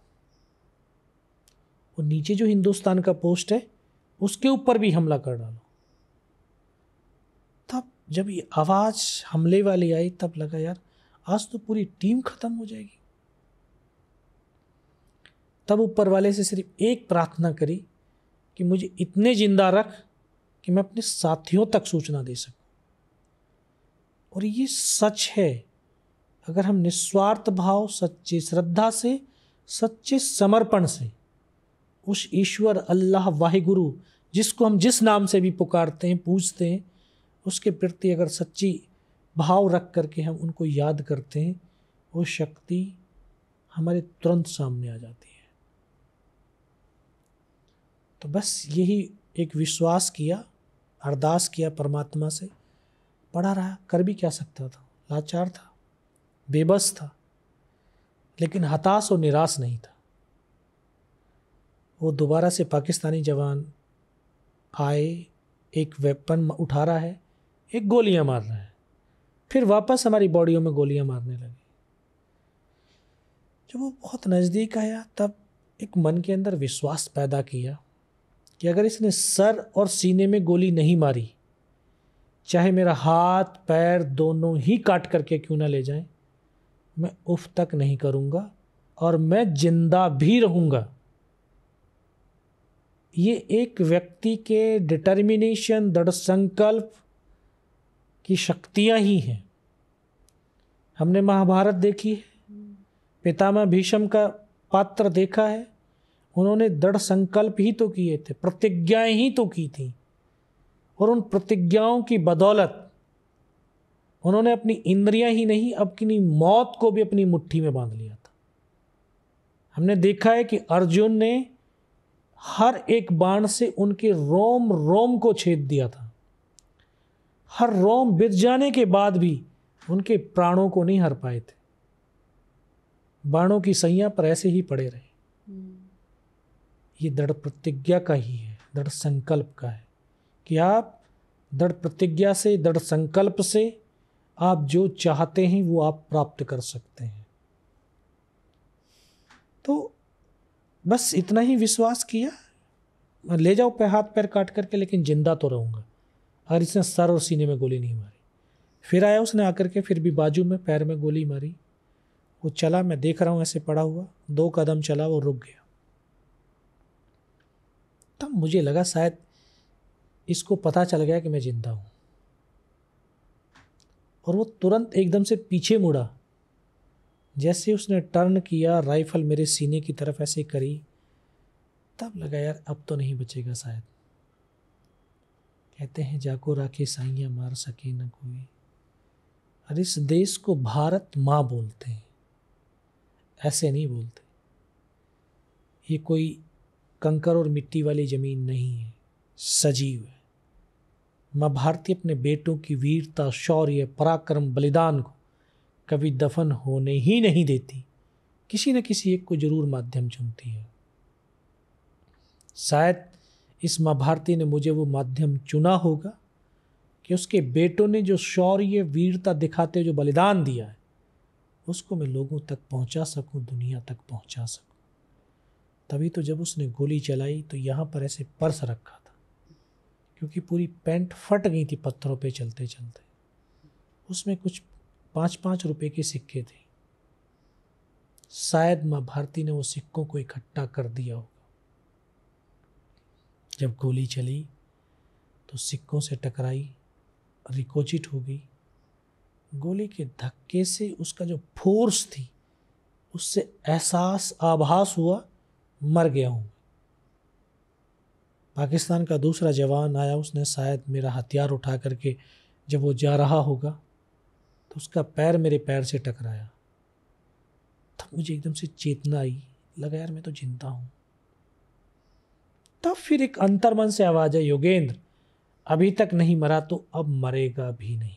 और नीचे जो हिंदुस्तान का पोस्ट है उसके ऊपर भी हमला कर डालो तब जब ये आवाज़ हमले वाली आई तब लगा यार आज तो पूरी टीम ख़त्म हो जाएगी तब ऊपर वाले से सिर्फ एक प्रार्थना करी कि मुझे इतने ज़िंदा रख कि मैं अपने साथियों तक सूचना दे सकूं और ये सच है अगर हम निस्वार्थ भाव सच्ची श्रद्धा से सच्चे समर्पण से उस ईश्वर अल्लाह वाहिगुरु जिसको हम जिस नाम से भी पुकारते हैं पूजते हैं उसके प्रति अगर सच्ची भाव रख करके हम उनको याद करते हैं वो शक्ति हमारे तुरंत सामने आ जाती है तो बस यही एक विश्वास किया अरदास किया परमात्मा से पढ़ा रहा कर भी क्या सकता था लाचार था बेबस था लेकिन हताश और निराश नहीं था वो दोबारा से पाकिस्तानी जवान आए एक वेपन उठा रहा है एक गोलियां मार रहा है फिर वापस हमारी बॉडियों में गोलियां मारने लगे जब वो बहुत नज़दीक आया तब एक मन के अंदर विश्वास पैदा किया कि अगर इसने सर और सीने में गोली नहीं मारी चाहे मेरा हाथ पैर दोनों ही काट करके क्यों ना ले जाए मैं उफ तक नहीं करूँगा और मैं जिंदा भी रहूँगा ये एक व्यक्ति के डिटर्मिनेशन दृढ़ संकल्प की शक्तियाँ ही हैं हमने महाभारत देखी है पितामह भीष्म का पात्र देखा है उन्होंने दृढ़ संकल्प ही तो किए थे प्रतिज्ञाएं ही तो की थी और उन प्रतिज्ञाओं की बदौलत उन्होंने अपनी इंद्रियां ही नहीं अपनी मौत को भी अपनी मुट्ठी में बांध लिया था हमने देखा है कि अर्जुन ने हर एक बाण से उनके रोम रोम को छेद दिया था हर रोम बिज जाने के बाद भी उनके प्राणों को नहीं हर पाए थे बाणों की सैया पर ऐसे ही पड़े रहे ये दृढ़ प्रतिज्ञा का ही है दृढ़ संकल्प का है कि आप दृढ़ प्रतिज्ञा से दृढ़ संकल्प से आप जो चाहते हैं वो आप प्राप्त कर सकते हैं तो बस इतना ही विश्वास किया ले जाओ पे हाथ पैर काट करके लेकिन जिंदा तो रहूँगा अगर इसने सर और सीने में गोली नहीं मारी फिर आया उसने आकर के फिर भी बाजू में पैर में गोली मारी वो चला मैं देख रहा हूँ ऐसे पड़ा हुआ दो कदम चला वो रुक गया तब मुझे लगा शायद इसको पता चल गया कि मैं ज़िंदा हूँ और वो तुरंत एकदम से पीछे मुड़ा जैसे उसने टर्न किया राइफ़ल मेरे सीने की तरफ ऐसे करी तब लगा यार अब तो नहीं बचेगा शायद कहते हैं जाको राखे साइया मार सके न कोई और इस देश को भारत माँ बोलते हैं ऐसे नहीं बोलते ये कोई कंकर और मिट्टी वाली ज़मीन नहीं है सजीव है माँ भारती अपने बेटों की वीरता शौर्य पराक्रम बलिदान को कभी दफन होने ही नहीं देती किसी न किसी एक को जरूर माध्यम चुनती है शायद इस माँ भारती ने मुझे वो माध्यम चुना होगा कि उसके बेटों ने जो शौर्य वीरता दिखाते जो बलिदान दिया है उसको मैं लोगों तक पहुंचा सकूं दुनिया तक पहुंचा सकूं तभी तो जब उसने गोली चलाई तो यहाँ पर ऐसे पर्स रखा था क्योंकि पूरी पैंट फट गई थी पत्थरों पे चलते चलते उसमें कुछ पाँच पाँच रुपए के सिक्के थे शायद माँ भारती ने वो सिक्कों को इकट्ठा कर दिया होगा जब गोली चली तो सिक्कों से टकराई रिकोचिट हो गई गोली के धक्के से उसका जो फोर्स थी उससे एहसास आभास हुआ मर गया हूँ पाकिस्तान का दूसरा जवान आया उसने शायद मेरा हथियार उठा करके जब वो जा रहा होगा तो उसका पैर मेरे पैर से टकराया तब मुझे एकदम से चेतना आई लगा यार मैं तो जिंदा हूँ तब फिर एक अंतर्मन से आवाज़ आई योगेंद्र अभी तक नहीं मरा तो अब मरेगा भी नहीं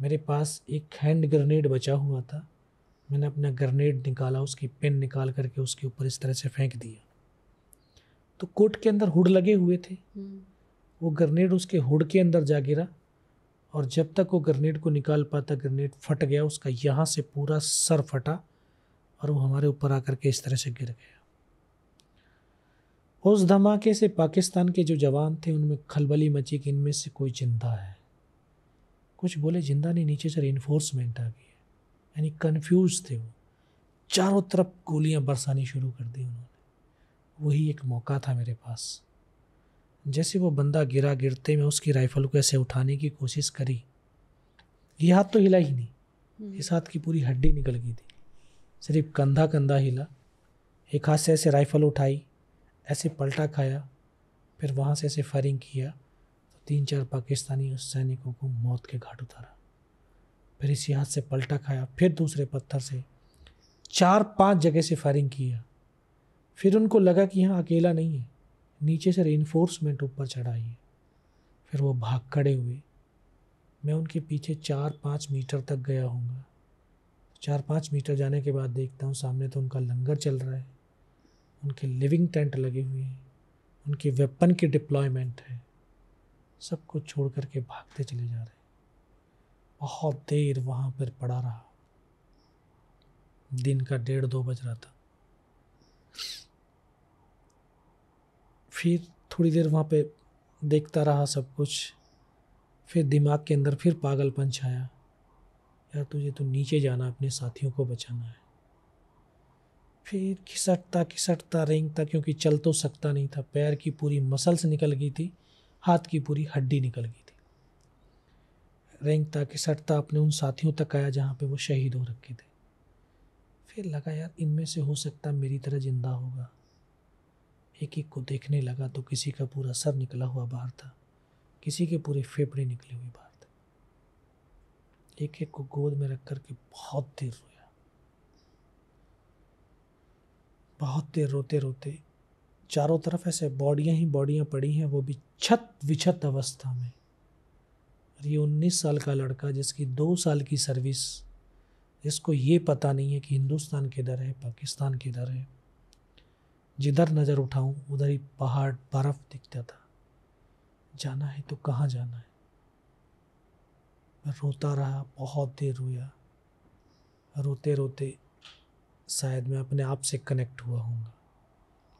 मेरे पास एक हैंड ग्रेनेड बचा हुआ था मैंने अपना ग्रनेड निकाला उसकी पिन निकाल करके उसके ऊपर इस तरह से फेंक दिया तो कोट के अंदर हुड लगे हुए थे हम्म। वो ग्रनेड उसके हुड के अंदर जा गिरा और जब तक वो ग्रनेड को निकाल पाता ग्रनेड फट गया उसका यहाँ से पूरा सर फटा और वो हमारे ऊपर आकर के इस तरह से गिर गया उस धमाके से पाकिस्तान के जो जवान थे उनमें खलबली मची कि इनमें से कोई जिंदा है कुछ बोले जिंदा नहीं नीचे से रेनफोर्समेंट आ गई यानी कन्फ्यूज थे वो चारों तरफ गोलियां बरसानी शुरू कर दी उन्होंने वही एक मौका था मेरे पास जैसे वो बंदा गिरा गिरते मैं उसकी राइफल को ऐसे उठाने की कोशिश करी ये हाथ तो हिला ही नहीं हम्म। इस हाथ की पूरी हड्डी निकल गई थी सिर्फ कंधा कंधा हिला एक हाथ से ऐसे राइफल उठाई ऐसे पलटा खाया फिर वहाँ से ऐसे फायरिंग किया तो तीन चार पाकिस्तानी उस सैनिकों को मौत के घाट उतारा फिर इसी हाथ से पलटा खाया फिर दूसरे पत्थर से चार पांच जगह से फायरिंग किया फिर उनको लगा कि यहाँ अकेला नहीं है नीचे से रेनफोर्समेंट ऊपर चढ़ाई है फिर वो भाग खड़े हुए मैं उनके पीछे चार पाँच मीटर तक गया हूँगा चार पाँच मीटर जाने के बाद देखता हूँ सामने तो उनका लंगर चल रहा है उनके लिविंग टेंट लगे हुए हैं उनके वेपन की डिप्लॉयमेंट है सब कुछ छोड़ करके भागते चले जा रहे हैं बहुत देर वहाँ पर पड़ा रहा दिन का डेढ़ दो बज रहा था फिर थोड़ी देर वहाँ पे देखता रहा सब कुछ फिर दिमाग के अंदर फिर पागलपन छाया यार तुझे तो नीचे जाना अपने साथियों को बचाना है फिर खिसटता खिसटता रेंगता क्योंकि चल तो सकता नहीं था पैर की पूरी मसल्स निकल गई थी हाथ की पूरी हड्डी निकल गई रेंगता सटता अपने उन साथियों तक आया जहाँ पे वो शहीद हो रखे थे फिर लगा यार इनमें से हो सकता मेरी तरह ज़िंदा होगा एक एक को देखने लगा तो किसी का पूरा सर निकला हुआ बाहर था किसी के पूरे फेफड़े निकले हुए बाहर थे एक एक को गोद में रख कर के बहुत देर रोया बहुत देर रोते रोते चारों तरफ ऐसे बॉडियाँ ही बॉडियाँ पड़ी हैं वो भी छत विछत अवस्था में और ये उन्नीस साल का लड़का जिसकी दो साल की सर्विस जिसको ये पता नहीं है कि हिंदुस्तान किधर है पाकिस्तान किधर है जिधर नज़र उठाऊँ उधर ही पहाड़ बर्फ़ दिखता था जाना है तो कहाँ जाना है मैं रोता रहा बहुत देर रोया रोते रोते शायद मैं अपने आप से कनेक्ट हुआ हूँ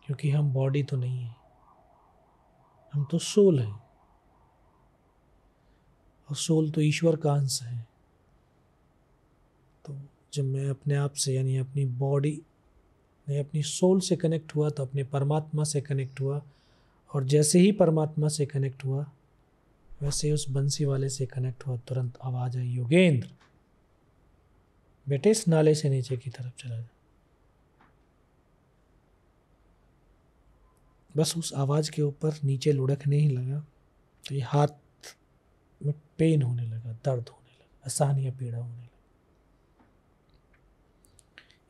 क्योंकि हम बॉडी तो नहीं है हम तो सोल हैं और सोल तो ईश्वर का अंश है तो जब मैं अपने आप से यानी अपनी बॉडी मैं अपनी सोल से कनेक्ट हुआ तो अपने परमात्मा से कनेक्ट हुआ और जैसे ही परमात्मा से कनेक्ट हुआ वैसे उस बंसी वाले से कनेक्ट हुआ तुरंत आवाज़ आई योगेंद्र बेटे इस नाले से नीचे की तरफ चला जा बस उस आवाज़ के ऊपर नीचे लुढ़कने ही लगा तो ये हाथ पेन होने लगा दर्द होने लगा आसानियाँ पीड़ा होने लगा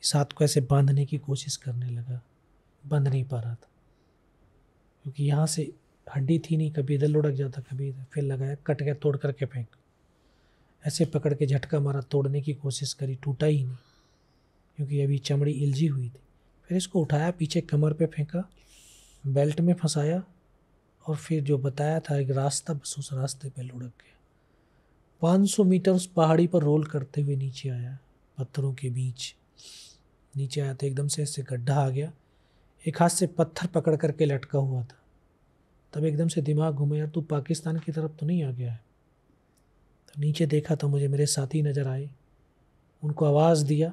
इस हाथ को ऐसे बांधने की कोशिश करने लगा बंध नहीं पा रहा था क्योंकि यहाँ से हड्डी थी नहीं कभी इधर लुढ़क जाता कभी इधर फिर लगाया कट गया तोड़ करके फेंक ऐसे पकड़ के झटका मारा तोड़ने की कोशिश करी टूटा ही नहीं क्योंकि अभी चमड़ी इलझी हुई थी फिर इसको उठाया पीछे कमर पे फेंका बेल्ट में फंसाया और फिर जो बताया था एक रास्ता बस उस रास्ते पे लुढ़क गया 500 मीटर उस पहाड़ी पर रोल करते हुए नीचे आया पत्थरों के बीच नीचे आया था तो एकदम से ऐसे गड्ढा आ गया एक हाथ से पत्थर पकड़ करके लटका हुआ था तब एकदम से दिमाग घूमे यार तू पाकिस्तान की तरफ तो नहीं आ गया है तो नीचे देखा तो मुझे मेरे साथी नज़र आए उनको आवाज़ दिया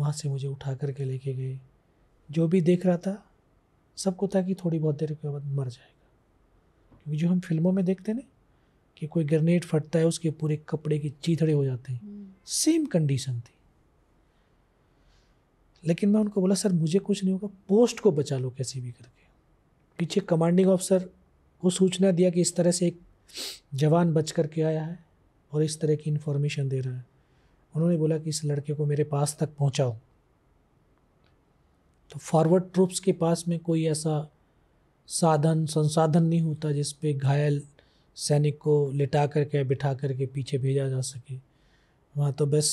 वहाँ से मुझे उठा करके लेके गए जो भी देख रहा था सबको था कि थोड़ी बहुत देर के बाद मर जाएगा क्योंकि जो हम फिल्मों में देखते ना कि कोई ग्रेनेड फटता है उसके पूरे कपड़े के चीथड़े हो जाते हैं सेम हम्म। कंडीशन थी लेकिन मैं उनको बोला सर मुझे कुछ नहीं होगा पोस्ट को बचा लो कैसे भी करके पीछे कमांडिंग ऑफिसर को सूचना दिया कि इस तरह से एक जवान बच करके आया है और इस तरह की इन्फॉर्मेशन दे रहा है उन्होंने बोला कि इस लड़के को मेरे पास तक पहुंचाओ तो फॉरवर्ड ट्रूप्स के पास में कोई ऐसा साधन संसाधन नहीं होता जिस पे घायल सैनिक को लिटा करके बिठा करके पीछे भेजा जा सके वहाँ तो बस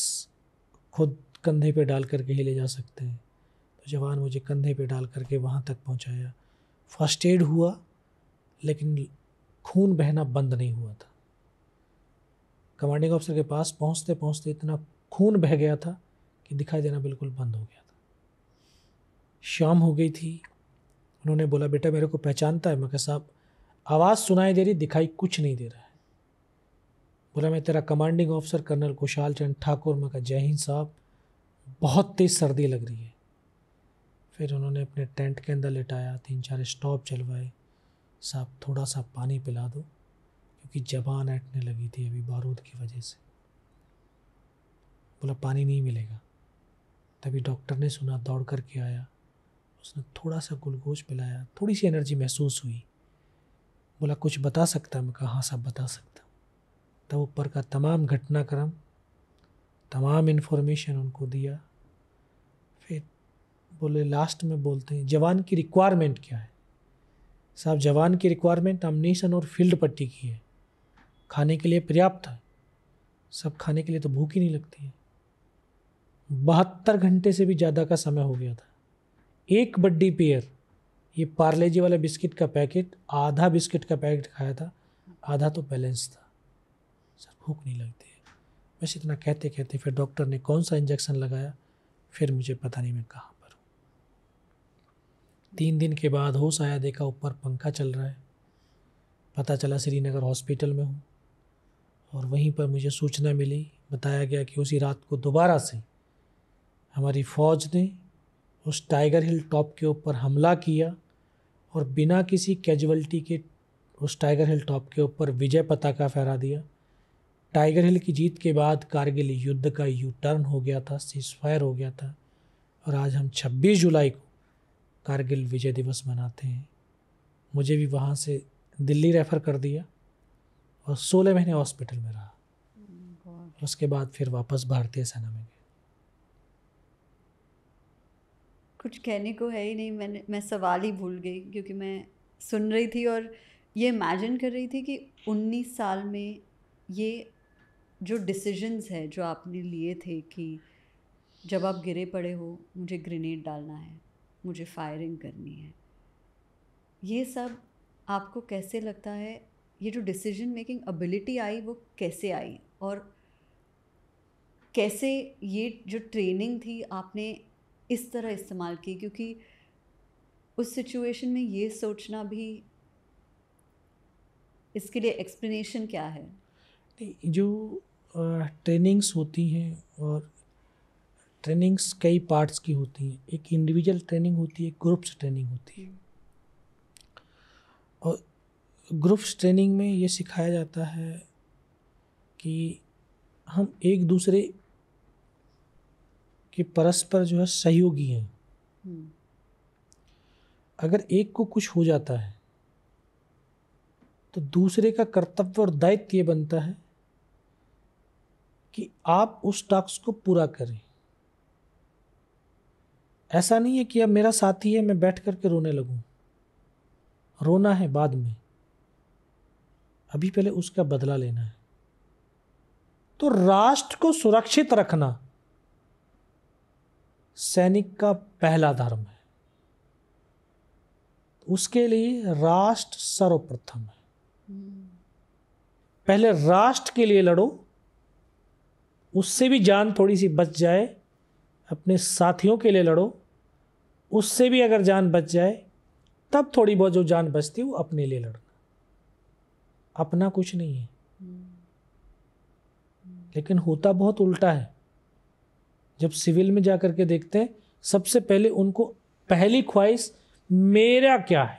खुद कंधे पे डाल करके ही ले जा सकते हैं तो जवान मुझे कंधे पे डाल करके वहाँ तक पहुँचाया फर्स्ट एड हुआ लेकिन खून बहना बंद नहीं हुआ था कमांडिंग ऑफिसर के पास पहुँचते पहुँचते इतना खून बह गया था कि दिखाई देना बिल्कुल बंद हो गया था शाम हो गई थी उन्होंने बोला बेटा मेरे को पहचानता है मैं साहब आवाज़ सुनाई दे रही दिखाई कुछ नहीं दे रहा है बोला मैं तेरा commanding officer colonel Kushal Chand Thakur मैं कहा जय हिंद साहब बहुत तेज़ सर्दी लग रही है फिर उन्होंने अपने टेंट के अंदर लेटाया तीन चार स्टॉप चलवाए साहब थोड़ा सा पानी पिला दो क्योंकि जबान ऐटने लगी थी अभी बारूद की वजह से बोला पानी नहीं मिलेगा तभी डॉक्टर ने सुना दौड़ करके आया उसने थोड़ा सा ग्लूकोज पिलाया थोड़ी सी एनर्जी महसूस हुई बोला कुछ बता सकता मैं कहा हाँ साहब बता सकता तब ऊपर का तमाम घटनाक्रम तमाम इन्फॉर्मेशन उनको दिया फिर बोले लास्ट में बोलते हैं जवान की रिक्वायरमेंट क्या है साहब जवान की रिक्वायरमेंट अमनेशन और फील्ड पट्टी की है खाने के लिए पर्याप्त है सब खाने के लिए तो भूख ही नहीं लगती है बहत्तर घंटे से भी ज़्यादा का समय हो गया था एक बड्डी पेयर ये पार्ले जी वाला बिस्किट का पैकेट आधा बिस्किट का पैकेट खाया था आधा तो बैलेंस था सर भूख नहीं लगती है बस इतना कहते कहते फिर डॉक्टर ने कौन सा इंजेक्शन लगाया फिर मुझे पता नहीं मैं कहाँ पर हूँ तीन दिन के बाद होश आया देखा ऊपर पंखा चल रहा है पता चला श्रीनगर हॉस्पिटल में हूँ और वहीं पर मुझे सूचना मिली बताया गया कि उसी रात को दोबारा से हमारी फ़ौज ने उस टाइगर हिल टॉप के ऊपर हमला किया और बिना किसी कैजुअलिटी के उस टाइगर हिल टॉप के ऊपर विजय पताका फहरा दिया टाइगर हिल की जीत के बाद कारगिल युद्ध का यू टर्न हो गया था सीजफायर हो गया था और आज हम 26 जुलाई को कारगिल विजय दिवस मनाते हैं मुझे भी वहाँ से दिल्ली रेफ़र कर दिया और सोलह महीने हॉस्पिटल में रहा hmm, उसके बाद फिर वापस भारतीय सेना में गए कुछ कहने को है ही नहीं मैंने मैं सवाल ही भूल गई क्योंकि मैं सुन रही थी और ये इमेजिन कर रही थी कि 19 साल में ये जो डिसीजंस है जो आपने लिए थे कि जब आप गिरे पड़े हो मुझे ग्रेनेड डालना है मुझे फायरिंग करनी है ये सब आपको कैसे लगता है ये जो डिसीजन मेकिंग एबिलिटी आई वो कैसे आई और कैसे ये जो ट्रेनिंग थी आपने इस तरह इस्तेमाल की क्योंकि उस सिचुएशन में ये सोचना भी इसके लिए एक्सप्लेनेशन क्या है जो ट्रेनिंग्स होती हैं और ट्रेनिंग्स कई पार्ट्स की होती हैं एक इंडिविजुअल ट्रेनिंग होती है ग्रुप्स ट्रेनिंग होती है और ग्रुप्स ट्रेनिंग में ये सिखाया जाता है कि हम एक दूसरे कि परस्पर जो है सहयोगी हैं हम्म। अगर एक को कुछ हो जाता है तो दूसरे का कर्तव्य और दायित्व ये बनता है कि आप उस टास्क को पूरा करें ऐसा नहीं है कि अब मेरा साथी है मैं बैठ करके रोने लगूं रोना है बाद में अभी पहले उसका बदला लेना है तो राष्ट्र को सुरक्षित रखना सैनिक का पहला धर्म है उसके लिए राष्ट्र सर्वप्रथम है पहले राष्ट्र के लिए लड़ो उससे भी जान थोड़ी सी बच जाए अपने साथियों के लिए लड़ो उससे भी अगर जान बच जाए तब थोड़ी बहुत जो जान बचती वो अपने लिए लड़ना अपना कुछ नहीं है लेकिन होता बहुत उल्टा है जब सिविल में जा कर के देखते हैं सबसे पहले उनको पहली ख्वाहिश मेरा क्या है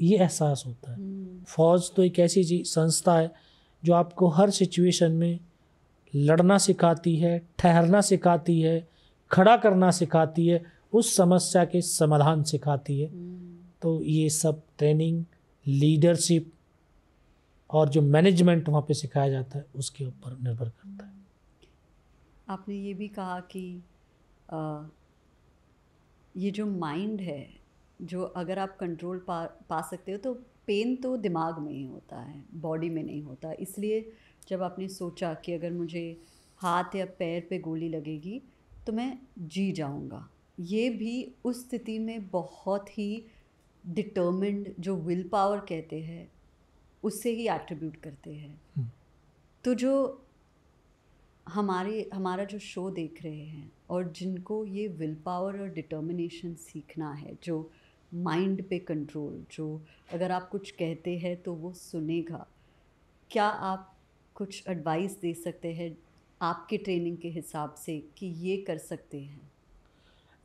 ये एहसास होता है हम्म। फौज तो एक ऐसी चीज संस्था है जो आपको हर सिचुएशन में लड़ना सिखाती है ठहरना सिखाती है खड़ा करना सिखाती है उस समस्या के समाधान सिखाती है हम्म। तो ये सब ट्रेनिंग लीडरशिप और जो मैनेजमेंट वहाँ पे सिखाया जाता है उसके ऊपर निर्भर करता है आपने ये भी कहा कि आ, ये जो माइंड है जो अगर आप कंट्रोल पा पा सकते हो तो पेन तो दिमाग में ही होता है बॉडी में नहीं होता इसलिए जब आपने सोचा कि अगर मुझे हाथ या पैर पे गोली लगेगी तो मैं जी जाऊंगा ये भी उस स्थिति में बहुत ही डिटर्मिंड जो विल पावर कहते हैं उससे ही एट्रीब्यूट करते हैं हम्म। तो जो हमारे हमारा जो शो देख रहे हैं और जिनको ये विल पावर और डिटर्मिनेशन सीखना है जो माइंड पे कंट्रोल जो अगर आप कुछ कहते हैं तो वो सुनेगा क्या आप कुछ एडवाइस दे सकते हैं आपके ट्रेनिंग के हिसाब से कि ये कर सकते हैं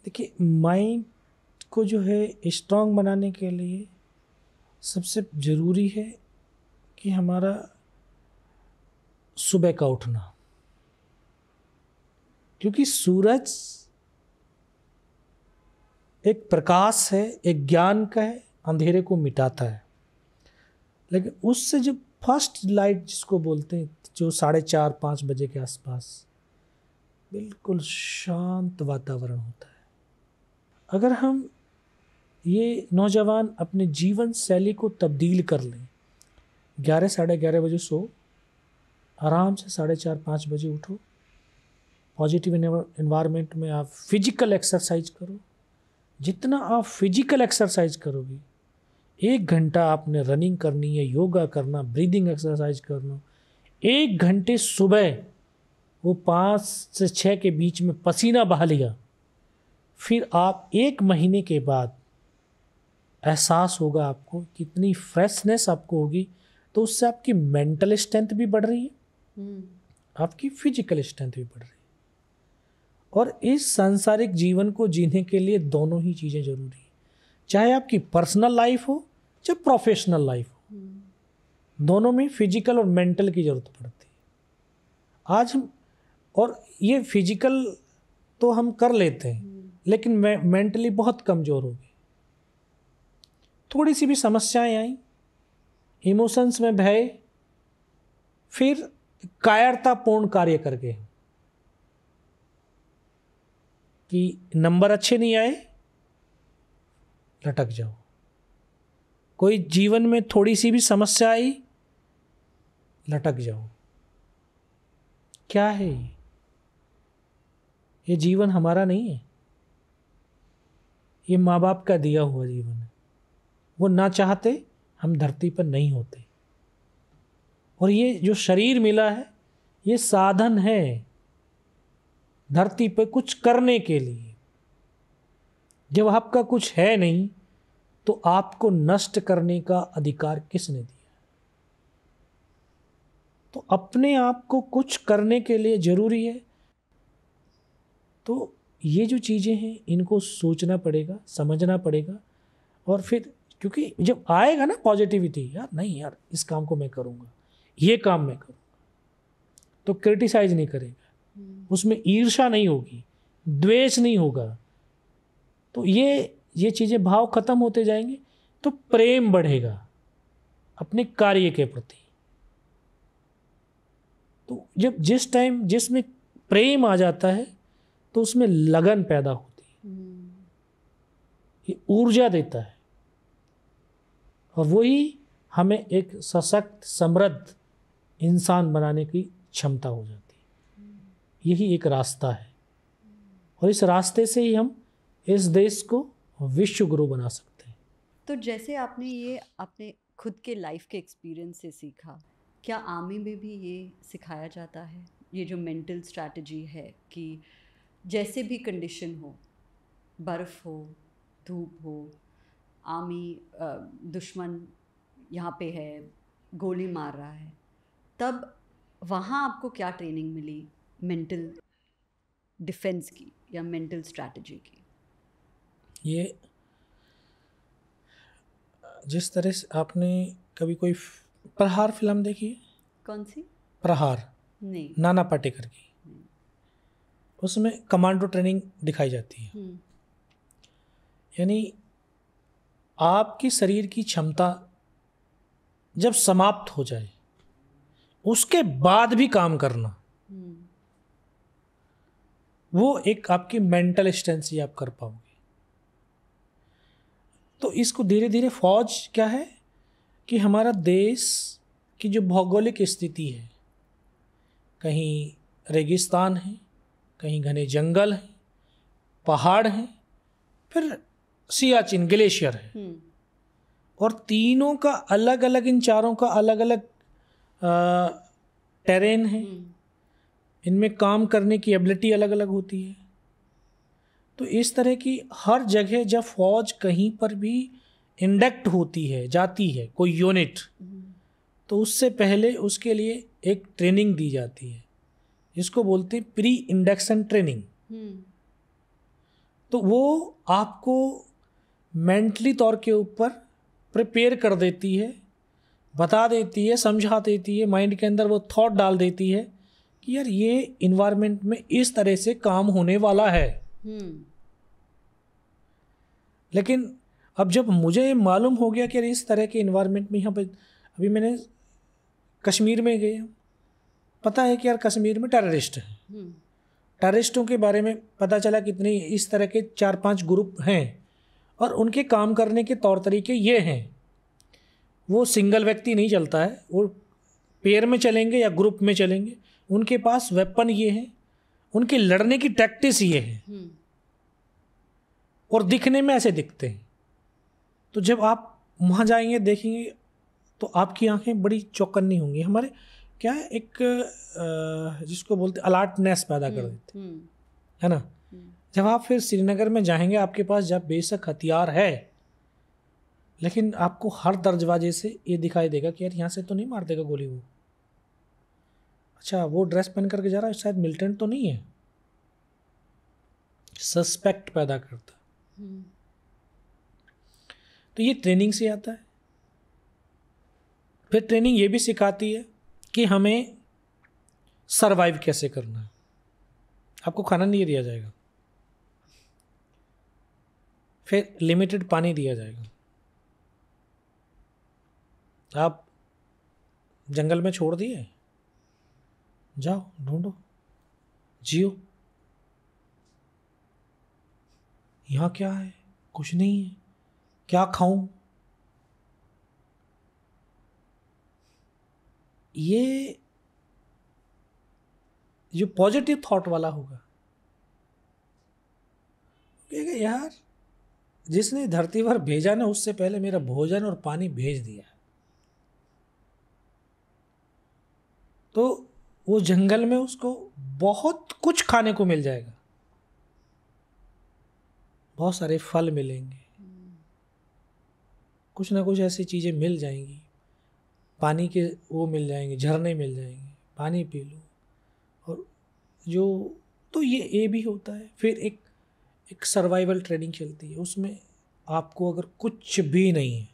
देखिए माइंड को जो है स्ट्रांग बनाने के लिए सबसे ज़रूरी है कि हमारा सुबह का उठना क्योंकि सूरज एक प्रकाश है एक ज्ञान का है अंधेरे को मिटाता है लेकिन उससे जब फर्स्ट लाइट जिसको बोलते हैं जो साढ़े चार पाँच बजे के आसपास बिल्कुल शांत वातावरण होता है अगर हम ये नौजवान अपने जीवन शैली को तब्दील कर लें ग्यारह साढ़े ग्यारह बजे सो आराम से साढ़े चार पाँच बजे उठो पॉजिटिव इन्वायरमेंट में आप फिजिकल एक्सरसाइज करो जितना आप फिजिकल एक्सरसाइज करोगे एक घंटा आपने रनिंग करनी है योगा करना ब्रीदिंग एक्सरसाइज करना एक घंटे सुबह वो पाँच से छः के बीच में पसीना बहा लिया फिर आप एक महीने के बाद एहसास होगा आपको कितनी फ्रेशनेस आपको होगी तो उससे आपकी मेंटल स्ट्रेंथ भी बढ़ रही है आपकी फिजिकल स्ट्रेंथ भी बढ़ रही है और इस सांसारिक जीवन को जीने के लिए दोनों ही चीज़ें ज़रूरी हैं चाहे आपकी पर्सनल लाइफ हो चाहे प्रोफेशनल लाइफ हो दोनों में फिजिकल और मेंटल की ज़रूरत पड़ती है आज हम और ये फिजिकल तो हम कर लेते हैं लेकिन मेंटली बहुत कमज़ोर हो गए थोड़ी सी भी समस्याएं आई इमोशंस में भय फिर कायरतापूर्ण कार्य करके कि नंबर अच्छे नहीं आए लटक जाओ कोई जीवन में थोड़ी सी भी समस्या आई लटक जाओ क्या है ये ये जीवन हमारा नहीं है ये माँ बाप का दिया हुआ जीवन है वो ना चाहते हम धरती पर नहीं होते और ये जो शरीर मिला है ये साधन है धरती पर कुछ करने के लिए जब आपका कुछ है नहीं तो आपको नष्ट करने का अधिकार किसने दिया तो अपने आप को कुछ करने के लिए ज़रूरी है तो ये जो चीज़ें हैं इनको सोचना पड़ेगा समझना पड़ेगा और फिर क्योंकि जब आएगा ना पॉजिटिविटी यार नहीं यार इस काम को मैं करूँगा ये काम मैं करूँगा तो क्रिटिसाइज नहीं करेगा हम्म। उसमें ईर्षा नहीं होगी द्वेष नहीं होगा तो ये ये चीज़ें भाव खत्म होते जाएंगे तो प्रेम बढ़ेगा अपने कार्य के प्रति तो जब जिस टाइम जिसमें प्रेम आ जाता है तो उसमें लगन पैदा होती है हम्म। ये ऊर्जा देता है और वही हमें एक सशक्त समृद्ध इंसान बनाने की क्षमता हो जाती है यही एक रास्ता है और इस रास्ते से ही हम इस देश को विश्व गुरु बना सकते हैं तो जैसे आपने ये अपने खुद के लाइफ के एक्सपीरियंस से सीखा क्या आर्मी में भी ये सिखाया जाता है ये जो मेंटल स्ट्रैटेजी है कि जैसे भी कंडीशन हो बर्फ़ हो धूप हो आर्मी दुश्मन यहाँ पे है गोली मार रहा है तब वहाँ आपको क्या ट्रेनिंग मिली मेंटल डिफेंस की या मेंटल स्ट्रैटेजी की ये जिस तरह से आपने कभी कोई प्रहार फिल्म देखी है कौन सी प्रहार नहीं नाना पाटेकर की उसमें कमांडो ट्रेनिंग दिखाई जाती है हम्म। यानी आपके शरीर की क्षमता जब समाप्त हो जाए उसके बाद भी काम करना वो एक आपकी मेंटल स्ट्रेंथ ही आप कर पाओगे तो इसको धीरे धीरे फौज क्या है कि हमारा देश की जो भौगोलिक स्थिति है कहीं रेगिस्तान है कहीं घने जंगल हैं पहाड़ हैं फिर सियाचिन ग्लेशियर है हम्म। और तीनों का अलग अलग इन चारों का अलग अलग टेरेन है हम्म। इनमें काम करने की एबिलिटी अलग अलग होती है तो इस तरह की हर जगह जब फौज कहीं पर भी इंडक्ट होती है जाती है कोई यूनिट हम्म। तो उससे पहले उसके लिए एक ट्रेनिंग दी जाती है जिसको बोलते हैं प्री इंडक्शन ट्रेनिंग तो वो आपको मेंटली तौर के ऊपर प्रिपेयर कर देती है बता देती है समझा देती है माइंड के अंदर वो थॉट डाल देती है कि यार ये इन्वायरमेंट में इस तरह से काम होने वाला है हम्म। लेकिन अब जब मुझे मालूम हो गया कि यार इस तरह के इन्वायरमेंट में यहाँ पर अभी मैंने कश्मीर में गए पता है कि यार कश्मीर में टेररिस्ट हैं टेररिस्टों हम्म। के बारे में पता चला कितने इस तरह के चार पांच ग्रुप हैं और उनके काम करने के तौर तरीके ये हैं वो सिंगल व्यक्ति नहीं चलता है वो पेयर में चलेंगे या ग्रुप में चलेंगे उनके पास वेपन ये हैं उनके लड़ने की टैक्टिस ये है हम्म। और दिखने में ऐसे दिखते हैं तो जब आप वहाँ जाएंगे देखेंगे तो आपकी आंखें बड़ी चौकन्नी होंगी हमारे क्या है एक जिसको बोलते अलर्टनेस पैदा कर हम्म, देते हम्म। है ना जब आप फिर श्रीनगर में जाएंगे आपके पास जब बेशक हथियार है लेकिन आपको हर दर्जवाजे से ये दिखाई देगा कि यार यहाँ से तो नहीं मार देगा गोली वो अच्छा वो ड्रेस पहन करके जा रहा है शायद मिलिटेंट तो नहीं है सस्पेक्ट पैदा करता hmm. तो ये ट्रेनिंग से आता है फिर ट्रेनिंग ये भी सिखाती है कि हमें सरवाइव कैसे करना है आपको खाना नहीं दिया जाएगा फिर लिमिटेड पानी दिया जाएगा आप जंगल में छोड़ दिए जाओ ढूंढो जियो यहाँ क्या है कुछ नहीं है क्या खाऊं ये जो पॉजिटिव थॉट वाला होगा यार जिसने धरती पर भेजा ना उससे पहले मेरा भोजन और पानी भेज दिया तो वो जंगल में उसको बहुत कुछ खाने को मिल जाएगा बहुत सारे फल मिलेंगे कुछ ना कुछ ऐसी चीज़ें मिल जाएंगी पानी के वो मिल जाएंगे झरने मिल जाएंगे पानी पी लो और जो तो ये ये भी होता है फिर एक एक सर्वाइवल ट्रेनिंग चलती है उसमें आपको अगर कुछ भी नहीं है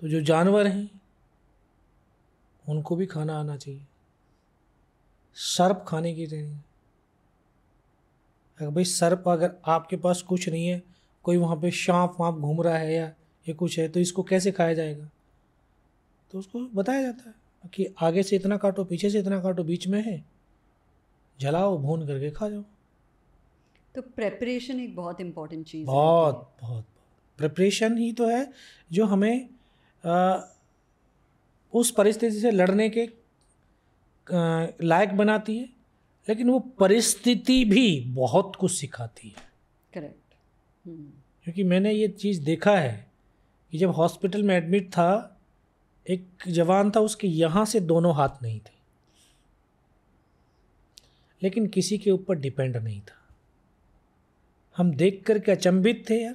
तो जो जानवर हैं उनको भी खाना आना चाहिए सर्प खाने की ट्रेनिंग अगर भाई सर्प अगर आपके पास कुछ नहीं है कोई वहाँ पे शाँप वाँप घूम रहा है या ये कुछ है तो इसको कैसे खाया जाएगा तो उसको बताया जाता है कि आगे से इतना काटो पीछे से इतना काटो बीच में है जलाओ भून करके खा जाओ तो प्रेपरेशन एक बहुत इम्पोर्टेंट चीज़ बहुत है। बहुत प्रेपरेशन ही तो है जो हमें आ, उस परिस्थिति से लड़ने के लायक बनाती है लेकिन वो परिस्थिति भी बहुत कुछ सिखाती है करेक्ट हम्म। क्योंकि मैंने ये चीज़ देखा है कि जब हॉस्पिटल में एडमिट था एक जवान था उसके यहाँ से दोनों हाथ नहीं थे लेकिन किसी के ऊपर डिपेंड नहीं था हम देख कर के अचंभित थे यार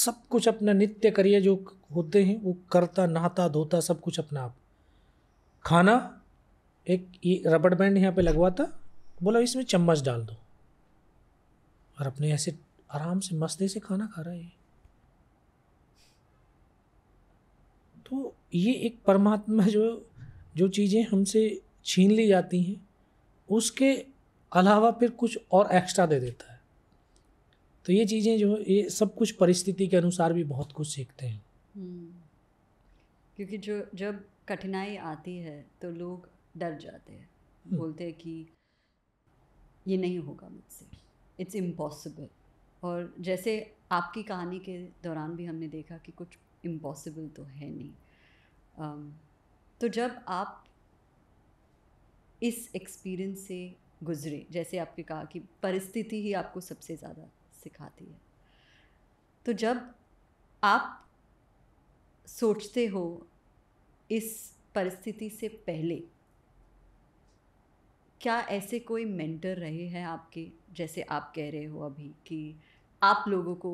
सब कुछ अपना नित्य करिए जो होते हैं वो करता नहाता धोता सब कुछ अपना आप खाना एक रबड़ बैंड यहाँ पे लगवाता बोला इसमें चम्मच डाल दो और अपने ऐसे आराम से मस्ती से खाना खा रहा है तो ये एक परमात्मा जो जो चीज़ें हमसे छीन ली जाती हैं उसके अलावा फिर कुछ और एक्स्ट्रा दे देता है तो ये चीज़ें जो ये सब कुछ परिस्थिति के अनुसार भी बहुत कुछ सीखते हैं हम्म। क्योंकि जो जब कठिनाई आती है तो लोग डर जाते हैं हम्म। बोलते हैं कि ये नहीं होगा मुझसे इट्स इम्पॉसिबल और जैसे आपकी कहानी के दौरान भी हमने देखा कि कुछ इम्पॉसिबल तो है नहीं um, तो जब आप इस एक्सपीरियंस से गुजरे जैसे आपने कहा कि परिस्थिति ही आपको सबसे ज़्यादा सिखाती है तो जब आप सोचते हो इस परिस्थिति से पहले क्या ऐसे कोई मेंटर रहे हैं आपके जैसे आप कह रहे हो अभी कि आप लोगों को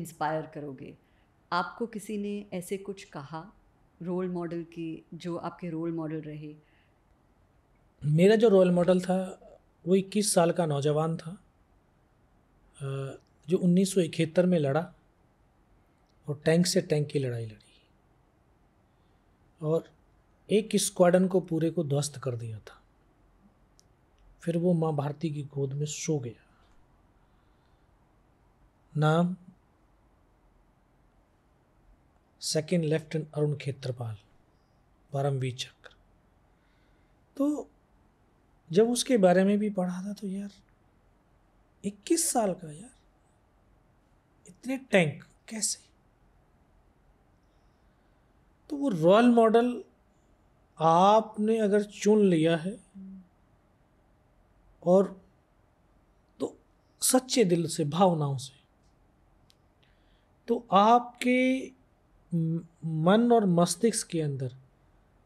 इंस्पायर करोगे आपको किसी ने ऐसे कुछ कहा रोल मॉडल की जो आपके रोल मॉडल रहे मेरा जो रोल मॉडल था वो इक्कीस साल का नौजवान था जो उन्नीस में लड़ा और टैंक से टैंक की लड़ाई लड़ी और एक स्क्वाडन को पूरे को ध्वस्त कर दिया था फिर वो माँ भारती की गोद में सो गया नाम सेकेंड लेफ्टिनेंट अरुण खेत्रपाल परमवीर चक्र तो जब उसके बारे में भी पढ़ा था तो यार 21 साल का यार इतने टैंक कैसे तो वो रोल मॉडल आपने अगर चुन लिया है और तो सच्चे दिल से भावनाओं से तो आपके मन और मस्तिष्क के अंदर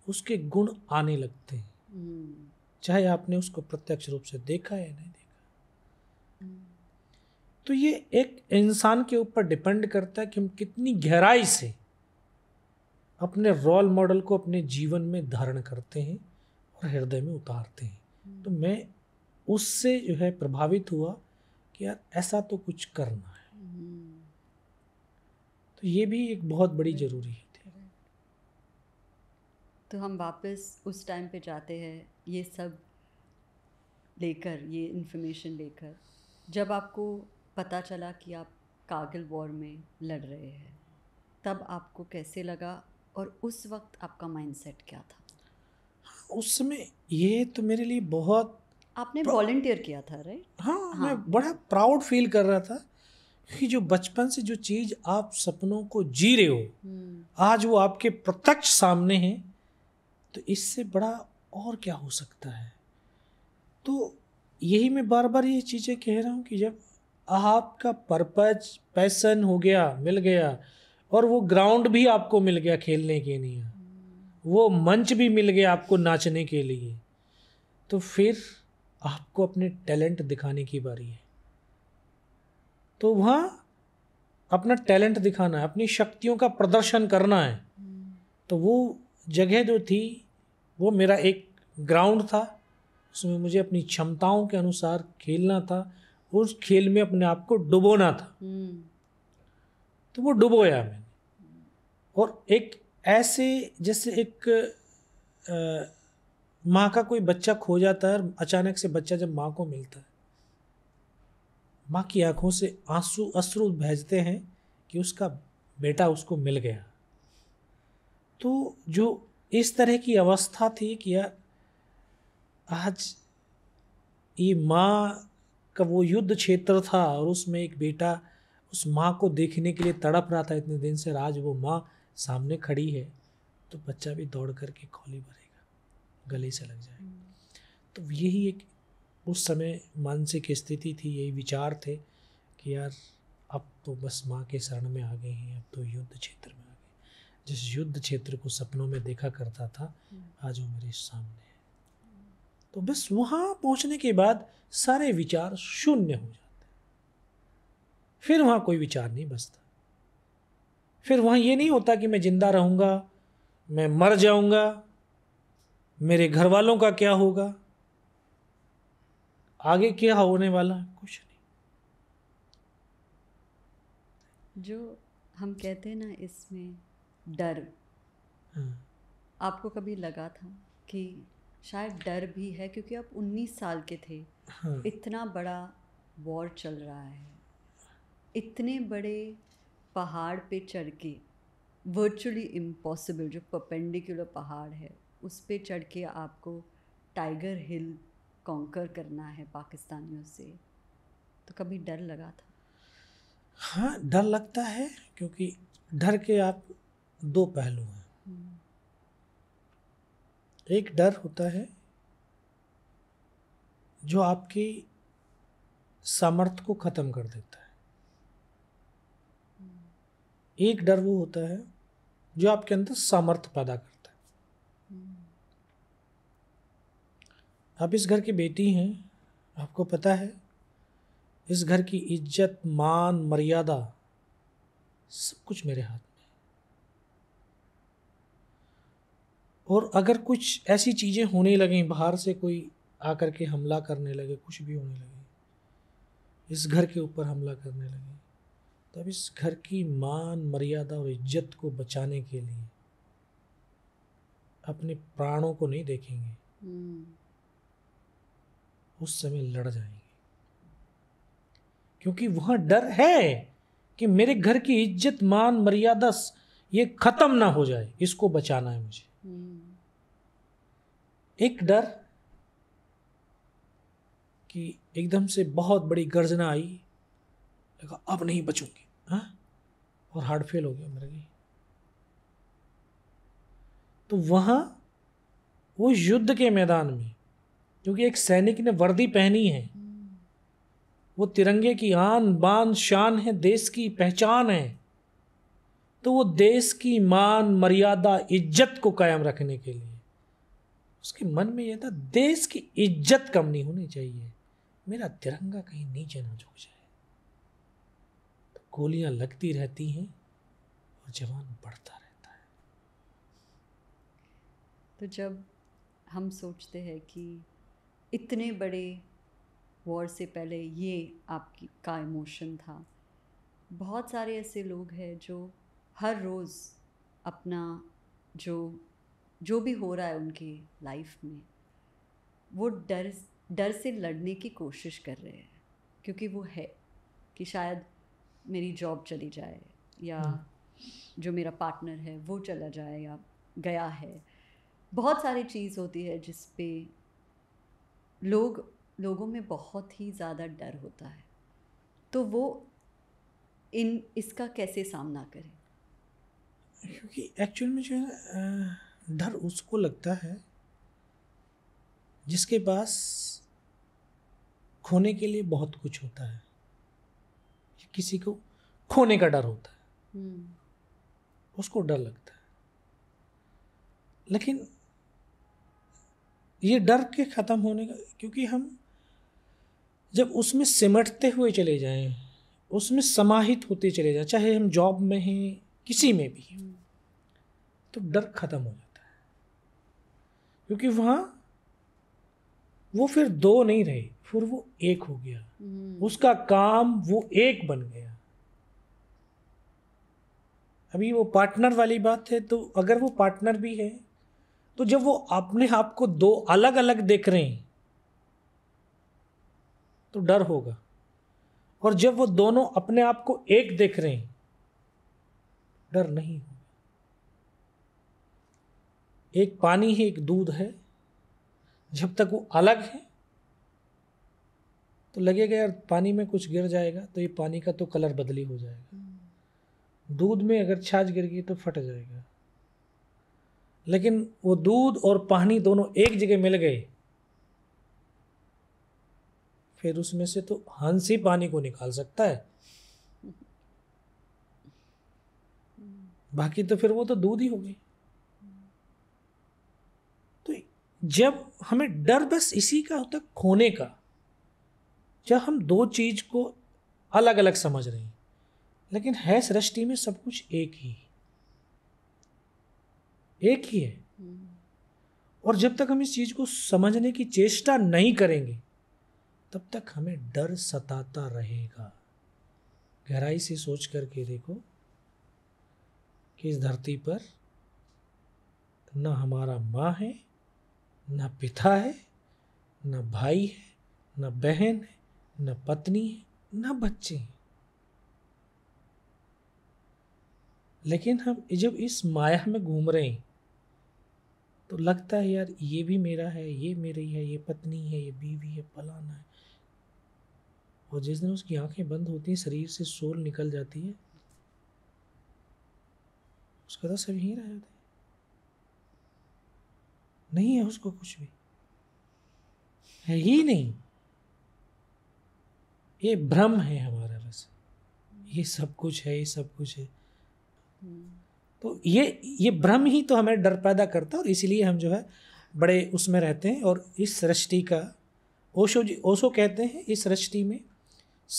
उसके गुण आने लगते हैं हम्म। चाहे आपने उसको प्रत्यक्ष रूप से देखा या नहीं देखा तो ये एक इंसान के ऊपर डिपेंड करता है कि हम कितनी गहराई से अपने रोल मॉडल को अपने जीवन में धारण करते हैं और हृदय में उतारते हैं तो hmm. मैं उससे जो है प्रभावित हुआ कि यार ऐसा तो कुछ करना है hmm. तो ये भी एक बहुत बड़ी hmm. ज़रूरी है तो हम वापस उस टाइम पे जाते हैं ये सब लेकर ये इन्फॉर्मेशन लेकर जब आपको पता चला कि आप कागिल वॉर में लड़ रहे हैं तब आपको कैसे लगा और उस वक्त आपका माइंडसेट क्या था हाँ, उस समय ये तो मेरे लिए बहुत आपने वॉल्टियर किया था राइट हाँ, हाँ मैं हाँ। बड़ा प्राउड फील कर रहा था कि जो बचपन से जो चीज़ आप सपनों को जी रहे हो हम्म। आज वो आपके प्रत्यक्ष सामने है तो इससे बड़ा और क्या हो सकता है तो यही मैं बार बार ये चीज़ें कह रहा हूँ कि जब आपका पर्पज पैसन हो गया मिल गया और वो ग्राउंड भी आपको मिल गया खेलने के लिए वो मंच भी मिल गया आपको नाचने के लिए तो फिर आपको अपने टैलेंट दिखाने की बारी है तो वहाँ अपना टैलेंट दिखाना है अपनी शक्तियों का प्रदर्शन करना है तो वो जगह जो थी वो मेरा एक ग्राउंड था उसमें मुझे अपनी क्षमताओं के अनुसार खेलना था उस खेल में अपने आप को डुबोना था हम्म। तो वो डुबोया मैंने और एक ऐसे जैसे एक माँ का कोई बच्चा खो जाता है और अचानक से बच्चा जब माँ को मिलता है माँ की आंखों से आंसू अश्रु भेजते हैं कि उसका बेटा उसको मिल गया तो जो इस तरह की अवस्था थी कि यार आज ये माँ का वो युद्ध क्षेत्र था और उसमें एक बेटा उस माँ को देखने के लिए तड़प रहा था इतने दिन से आज वो माँ सामने खड़ी है तो बच्चा भी दौड़ करके कौली भरेगा गले से लग जाएगा तो यही एक उस समय मानसिक स्थिति थी यही विचार थे कि यार अब तो बस माँ के शरण में आ गए हैं अब तो युद्ध क्षेत्र में आ गए जिस युद्ध क्षेत्र को सपनों में देखा करता था हम्म। आज वो मेरे सामने तो बस वहाँ पहुँचने के बाद सारे विचार शून्य हो जाते हैं फिर वहाँ कोई विचार नहीं बसता फिर वहाँ ये नहीं होता कि मैं ज़िंदा रहूँगा मैं मर जाऊँगा मेरे घर वालों का क्या होगा आगे क्या होने वाला है कुछ नहीं जो हम कहते हैं ना इसमें डर हाँ। आपको कभी लगा था कि शायद डर भी है क्योंकि आप 19 साल के थे हाँ। इतना बड़ा वॉर चल रहा है इतने बड़े पहाड़ पे चढ़ के वर्चुअली इम्पॉसिबल जो परपेंडिकुलर पहाड़ है उस पे चढ़ के आपको टाइगर हिल कॉन्कर करना है पाकिस्तानियों से तो कभी डर लगा था हाँ डर लगता है क्योंकि डर के आप दो पहलू हैं हम्म। एक डर होता है जो आपकी सामर्थ को ख़त्म कर देता है एक डर वो होता है जो आपके अंदर सामर्थ्य पैदा करता है आप इस घर की बेटी हैं आपको पता है इस घर की इज्जत मान मर्यादा सब कुछ मेरे हाथ में और अगर कुछ ऐसी चीज़ें होने लगें बाहर से कोई आकर के हमला करने लगे कुछ भी होने लगे इस घर के ऊपर हमला करने लगे तब इस घर की मान मर्यादा और इज्जत को बचाने के लिए अपने प्राणों को नहीं देखेंगे hmm. उस समय लड़ जाएंगे क्योंकि वहां डर है कि मेरे घर की इज्जत मान मर्यादा ये ख़त्म ना हो जाए इसको बचाना है मुझे hmm. एक डर कि एकदम से बहुत बड़ी गर्जना आई लगा अब नहीं बचूंगी हाँ और हार्ट फेल हो गया मर गई तो वहाँ वो युद्ध के मैदान में क्योंकि एक सैनिक ने वर्दी पहनी है वो तिरंगे की आन बान शान है देश की पहचान है तो वो देश की मान मर्यादा इज्जत को कायम रखने के लिए उसके मन में यह था देश की इज्जत कम नहीं होनी चाहिए मेरा तिरंगा कहीं नीचे ना झुक जाए तो गोलियां लगती रहती हैं और जवान बढ़ता रहता है तो जब हम सोचते हैं कि इतने बड़े वॉर से पहले ये आपकी का इमोशन था बहुत सारे ऐसे लोग हैं जो हर रोज़ अपना जो जो भी हो रहा है उनकी लाइफ में वो डर डर से लड़ने की कोशिश कर रहे हैं क्योंकि वो है कि शायद मेरी जॉब चली जाए या हम्म। जो मेरा पार्टनर है वो चला जाए या गया है बहुत सारी चीज़ होती है जिस पे लोग लोगों में बहुत ही ज़्यादा डर होता है तो वो इन इसका कैसे सामना करें क्योंकि एक्चुअल में जो है डर उसको लगता है जिसके पास खोने के लिए बहुत कुछ होता है किसी को खोने का डर होता है हम्म। उसको डर लगता है लेकिन ये डर के ख़त्म होने का क्योंकि हम जब उसमें सिमटते हुए चले जाएं उसमें समाहित होते चले जाएं चाहे हम जॉब में हैं किसी में भी हम्म। तो डर ख़त्म हो जाए क्योंकि वहाँ वो फिर दो नहीं रहे फिर वो एक हो गया हम्म। उसका काम वो एक बन गया अभी वो पार्टनर वाली बात है तो अगर वो पार्टनर भी है तो जब वो अपने आप को दो अलग अलग देख रहे हैं तो डर होगा और जब वो दोनों अपने आप को एक देख रहे हैं डर नहीं होगा एक पानी है एक दूध है जब तक वो अलग है तो लगेगा यार पानी में कुछ गिर जाएगा तो ये पानी का तो कलर बदली हो जाएगा दूध में अगर छाछ गिर गई तो फट जाएगा लेकिन वो दूध और पानी दोनों एक जगह मिल गए फिर उसमें से तो हंस ही पानी को निकाल सकता है बाकी तो फिर वो तो दूध ही हो गई जब हमें डर बस इसी का होता खोने का जब हम दो चीज़ को अलग अलग समझ रहे हैं लेकिन है सृष्टि में सब कुछ एक ही एक ही है और जब तक हम इस चीज़ को समझने की चेष्टा नहीं करेंगे तब तक हमें डर सताता रहेगा गहराई से सोच करके देखो कि इस धरती पर न हमारा माँ है ना पिता है ना भाई है न बहन है न पत्नी है ना बच्चे हैं लेकिन हम जब इस माया में घूम रहे हैं तो लगता है यार ये भी मेरा है ये मेरी है ये पत्नी है ये बीवी है फलाना है और जिस दिन उसकी आंखें बंद होती हैं शरीर से सोल निकल जाती है उसका तो सब यहीं रहा है नहीं है उसको कुछ भी है ही नहीं ये भ्रम है हमारा बस ये सब कुछ है ये सब कुछ है तो ये ये भ्रम ही तो हमें डर पैदा करता है और इसीलिए हम जो है बड़े उसमें रहते हैं और इस सृष्टि का ओशो जी ओशो कहते हैं इस सृष्टि में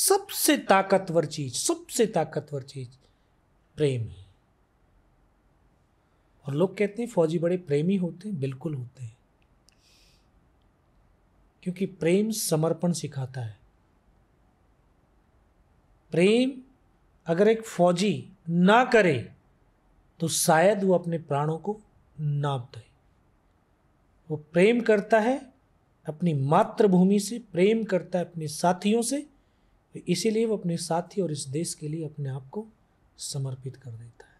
सबसे ताकतवर चीज सबसे ताकतवर चीज प्रेम है और लोग कहते हैं फौजी बड़े प्रेमी होते हैं बिल्कुल होते हैं क्योंकि प्रेम समर्पण सिखाता है प्रेम अगर एक फौजी ना करे तो शायद वो अपने प्राणों को नाप दे वो प्रेम करता है अपनी मातृभूमि से प्रेम करता है अपने साथियों से तो इसीलिए वो अपने साथी और इस देश के लिए अपने आप को समर्पित कर देता है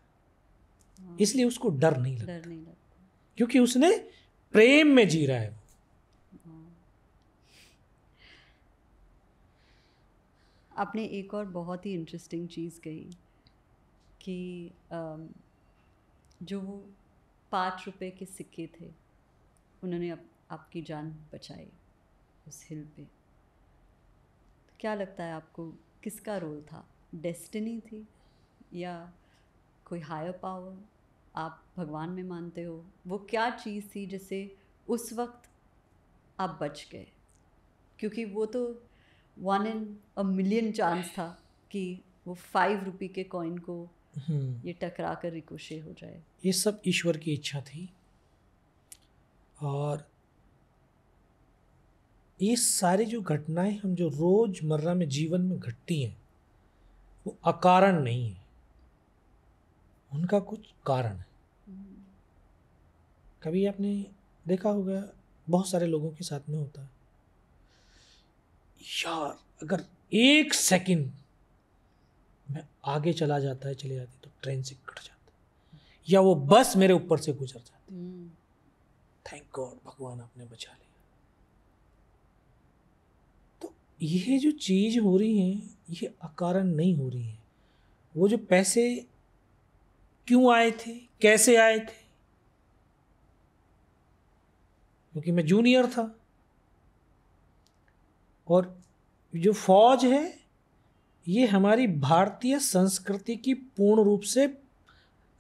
इसलिए उसको डर नहीं लगता डर नहीं लगता क्योंकि उसने प्रेम में जी रहा है हाँ। आपने एक और बहुत ही इंटरेस्टिंग चीज़ कही कि जो वो पाँच रुपए के सिक्के थे उन्होंने आप, आपकी जान बचाई उस हिल पे तो क्या लगता है आपको किसका रोल था डेस्टिनी थी या कोई हायर पावर आप भगवान में मानते हो वो क्या चीज़ थी जिससे उस वक्त आप बच गए क्योंकि वो तो one in a million chance था कि वो फाइव रुपी के कॉइन को हम्म। ये टकरा कर रिकोशे हो जाए ये सब ईश्वर की इच्छा थी और ये सारी जो घटनाएं हम जो रोज़मर्रा में जीवन में घटती हैं वो अकारण नहीं है उनका कुछ कारण है कभी आपने देखा होगा बहुत सारे लोगों के साथ में होता है यार अगर एक सेकंड मैं आगे चला जाता है चले जाती तो ट्रेन से कट जाता या वो बस मेरे ऊपर से गुजर जाती थैंक गॉड हम्म। भगवान आपने बचा लिया तो ये जो चीज़ हो रही है ये अकारण नहीं हो रही है वो जो पैसे क्यों आए थे कैसे आए थे क्योंकि मैं जूनियर था और जो फौज है ये हमारी भारतीय संस्कृति की पूर्ण रूप से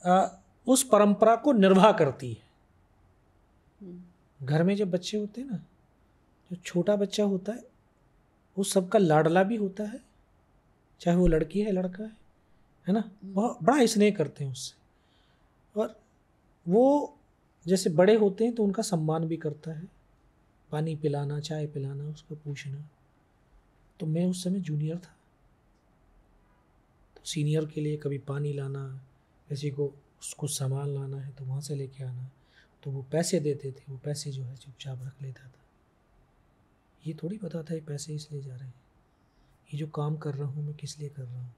आ, उस परंपरा को निर्वाह करती है घर में जब बच्चे होते हैं ना जो छोटा बच्चा होता है वो सबका लाडला भी होता है चाहे वो लड़की है लड़का है है ना बहुत बड़ा स्नेह करते हैं उससे और वो जैसे बड़े होते हैं तो उनका सम्मान भी करता है पानी पिलाना चाय पिलाना उसको पूछना तो मैं उस समय जूनियर था तो सीनियर के लिए कभी पानी लाना किसी को उसको सामान लाना है तो वहाँ से लेके आना तो वो पैसे देते थे वो पैसे जो है चुपचाप रख लेता था ये थोड़ी पता था ये पैसे इसलिए जा रहे हैं ये जो काम कर रहा हूँ मैं किस लिए कर रहा हूँ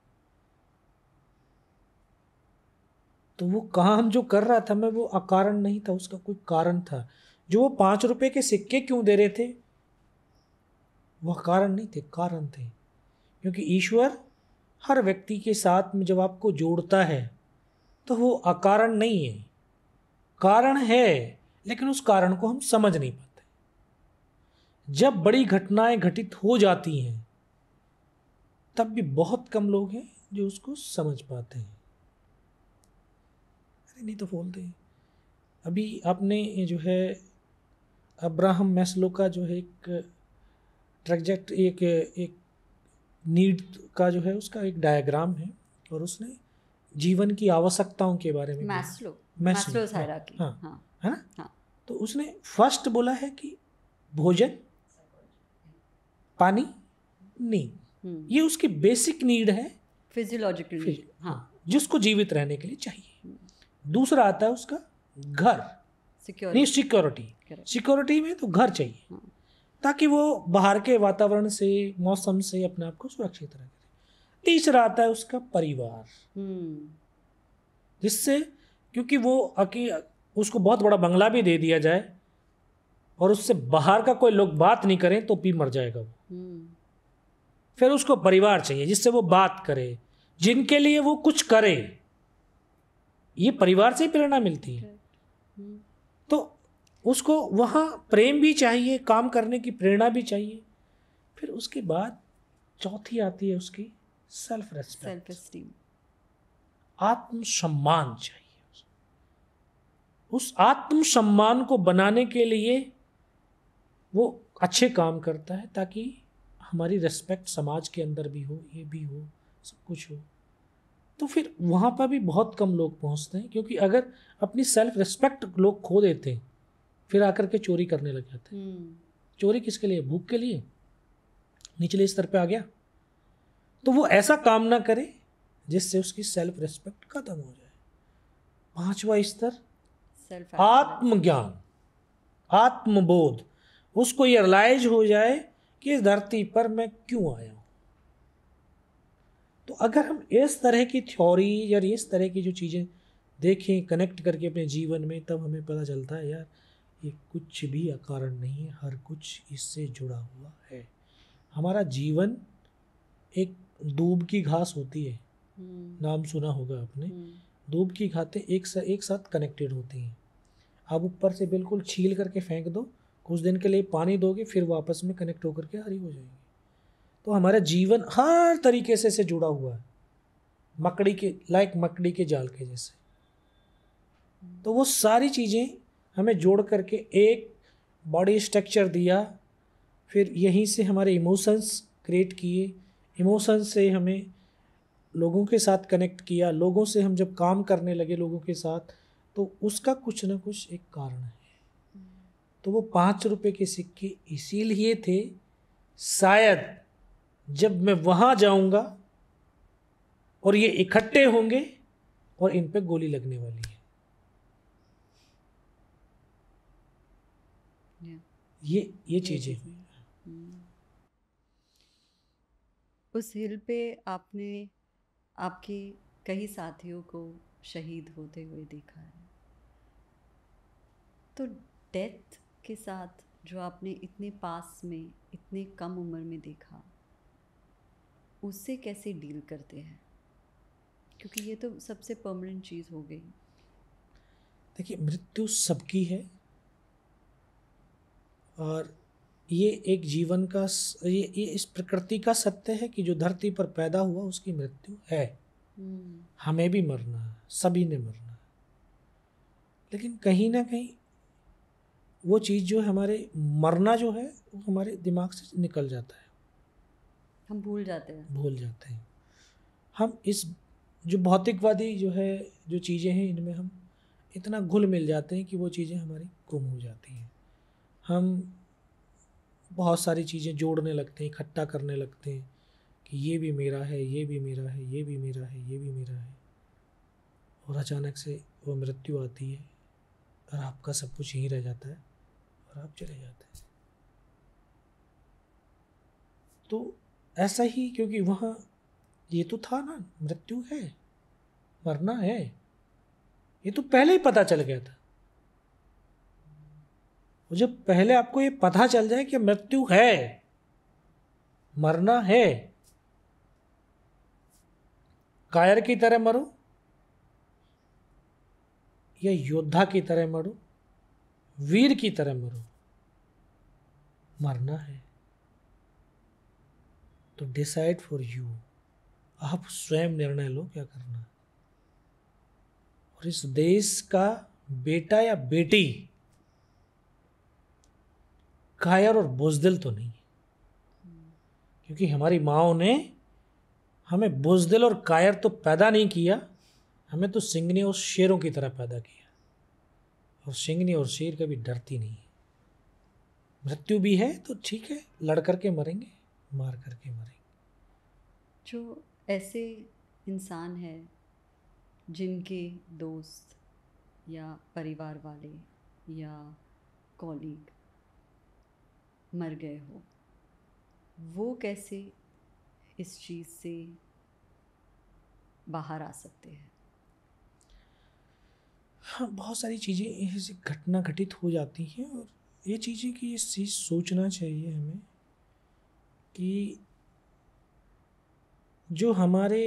तो वो काम जो कर रहा था मैं वो अकारण नहीं था उसका कोई कारण था जो वो पाँच रुपये के सिक्के क्यों दे रहे थे वह कारण नहीं थे कारण थे क्योंकि ईश्वर हर व्यक्ति के साथ में जब आपको जोड़ता है तो वो अकारण नहीं है कारण है लेकिन उस कारण को हम समझ नहीं पाते जब बड़ी घटनाएं घटित हो जाती हैं तब भी बहुत कम लोग हैं जो उसको समझ पाते हैं नहीं तो बोलते दें अभी आपने जो है अब्राहम मैसलो का जो है एक ट्रैक्ट एक एक नीड का जो है उसका एक डायग्राम है और उसने जीवन की आवश्यकताओं के बारे में मैस्लो मैस्लो हाँ, हाँ हाँ है ना हाँ. तो उसने फर्स्ट बोला है कि भोजन पानी नींद हम्म। ये उसकी बेसिक नीड है फिजियोलॉजिकल हाँ जिसको जीवित रहने के लिए चाहिए दूसरा आता है उसका घर सिक्योरिटी सिक्योरिटी सिक्योरिटी में तो घर चाहिए हाँ। ताकि वो बाहर के वातावरण से मौसम से अपने आप को सुरक्षित रखे तीसरा आता है उसका परिवार हम्म। जिससे क्योंकि वो अके उसको बहुत बड़ा बंगला भी दे दिया जाए और उससे बाहर का कोई लोग बात नहीं करें तो भी मर जाएगा वो हम्म। फिर उसको परिवार चाहिए जिससे वो बात करे जिनके लिए वो कुछ करे ये परिवार से ही प्रेरणा मिलती है तो उसको वहाँ प्रेम भी चाहिए काम करने की प्रेरणा भी चाहिए फिर उसके बाद चौथी आती है उसकी सेल्फ रेस्पेक्ट सेल्फ एस्टीम आत्मसम्मान चाहिए उस आत्मसम्मान को बनाने के लिए वो अच्छे काम करता है ताकि हमारी रेस्पेक्ट समाज के अंदर भी हो ये भी हो सब कुछ हो तो फिर वहाँ पर भी बहुत कम लोग पहुँचते हैं क्योंकि अगर अपनी सेल्फ रिस्पेक्ट लोग खो देते हैं फिर आकर के चोरी करने लग जाते हैं हम्म। चोरी किसके लिए भूख के लिए निचले स्तर पे आ गया तो वो ऐसा काम ना करे जिससे उसकी सेल्फ रिस्पेक्ट खत्म हो जाए पांचवा स्तर आत्मज्ञान आत्मबोध उसको ये रिलाइज हो जाए कि इस धरती पर मैं क्यों आया तो अगर हम इस तरह की थ्योरी या इस तरह की जो चीज़ें देखें कनेक्ट करके अपने जीवन में तब हमें पता चलता है यार ये कुछ भी अकारण नहीं है हर कुछ इससे जुड़ा हुआ है हमारा जीवन एक दूब की घास होती है हम्म। नाम सुना होगा आपने हम्म। दूब की घातें एक सा, एक साथ कनेक्टेड होती हैं आप ऊपर से बिल्कुल छील करके फेंक दो कुछ दिन के लिए पानी दोगे फिर वापस में कनेक्ट होकर के हरी हो जाएगी तो हमारा जीवन हर तरीके से से जुड़ा हुआ है मकड़ी के लाइक मकड़ी के जाल के जैसे तो वो सारी चीज़ें हमें जोड़ करके एक बॉडी स्ट्रक्चर दिया फिर यहीं से हमारे इमोशंस क्रिएट किए इमोशंस से हमें लोगों के साथ कनेक्ट किया लोगों से हम जब काम करने लगे लोगों के साथ तो उसका कुछ ना कुछ एक कारण है तो वो पाँच रुपये के सिक्के इसीलिए थे शायद जब मैं वहाँ जाऊँगा और ये इकट्ठे होंगे और इन पे गोली लगने वाली है ये ये चीज़ें hmm. उस हिल पे आपने आपके कई साथियों को शहीद होते हुए देखा है तो डेथ के साथ जो आपने इतने पास में इतने कम उम्र में देखा उससे कैसे डील करते हैं क्योंकि ये तो सबसे परमानेंट चीज़ हो गई देखिए मृत्यु सबकी है और ये एक जीवन का ये ये इस प्रकृति का सत्य है कि जो धरती पर पैदा हुआ उसकी मृत्यु है हम्म। हमें भी मरना है सभी ने मरना है लेकिन कहीं ना कहीं वो चीज़ जो है हमारे मरना जो है वो हमारे दिमाग से निकल जाता है हम भूल जाते हैं भूल जाते हैं हम इस जो भौतिकवादी जो है जो चीज़ें हैं इनमें हम इतना घुल मिल जाते हैं कि वो चीज़ें हमारी गुम हो जाती हैं हम बहुत सारी चीज़ें जोड़ने लगते हैं इकट्ठा करने लगते हैं कि ये भी मेरा है ये भी मेरा है ये भी मेरा है ये भी मेरा है और अचानक से वो मृत्यु आती है और आपका सब कुछ यहीं रह जाता है और आप चले जाते हैं तो ऐसा ही क्योंकि वहाँ ये तो था ना मृत्यु है मरना है ये तो पहले ही पता चल गया था जब पहले आपको ये पता चल जाए कि मृत्यु है मरना है कायर की तरह मरो या योद्धा की तरह मरो वीर की तरह मरो मरना है तो डिसाइड फॉर यू आप स्वयं निर्णय लो क्या करना और इस देश का बेटा या बेटी कायर और बोझदिल तो नहीं क्योंकि हमारी माओ ने हमें बोझदिल और कायर तो पैदा नहीं किया हमें तो सिंगनी और शेरों की तरह पैदा किया और सिंगनी और शेर कभी डरती नहीं मृत्यु भी है तो ठीक है लड़ कर के मरेंगे मार करके मरेंगे जो ऐसे इंसान है जिनके दोस्त या परिवार वाले या कॉलीग मर गए हो वो कैसे इस चीज़ से बाहर आ सकते हैं हाँ बहुत सारी चीज़ें ऐसी घटना घटित हो जाती हैं और ये चीज़ें कि इस चीज़ सोचना चाहिए हमें कि जो हमारे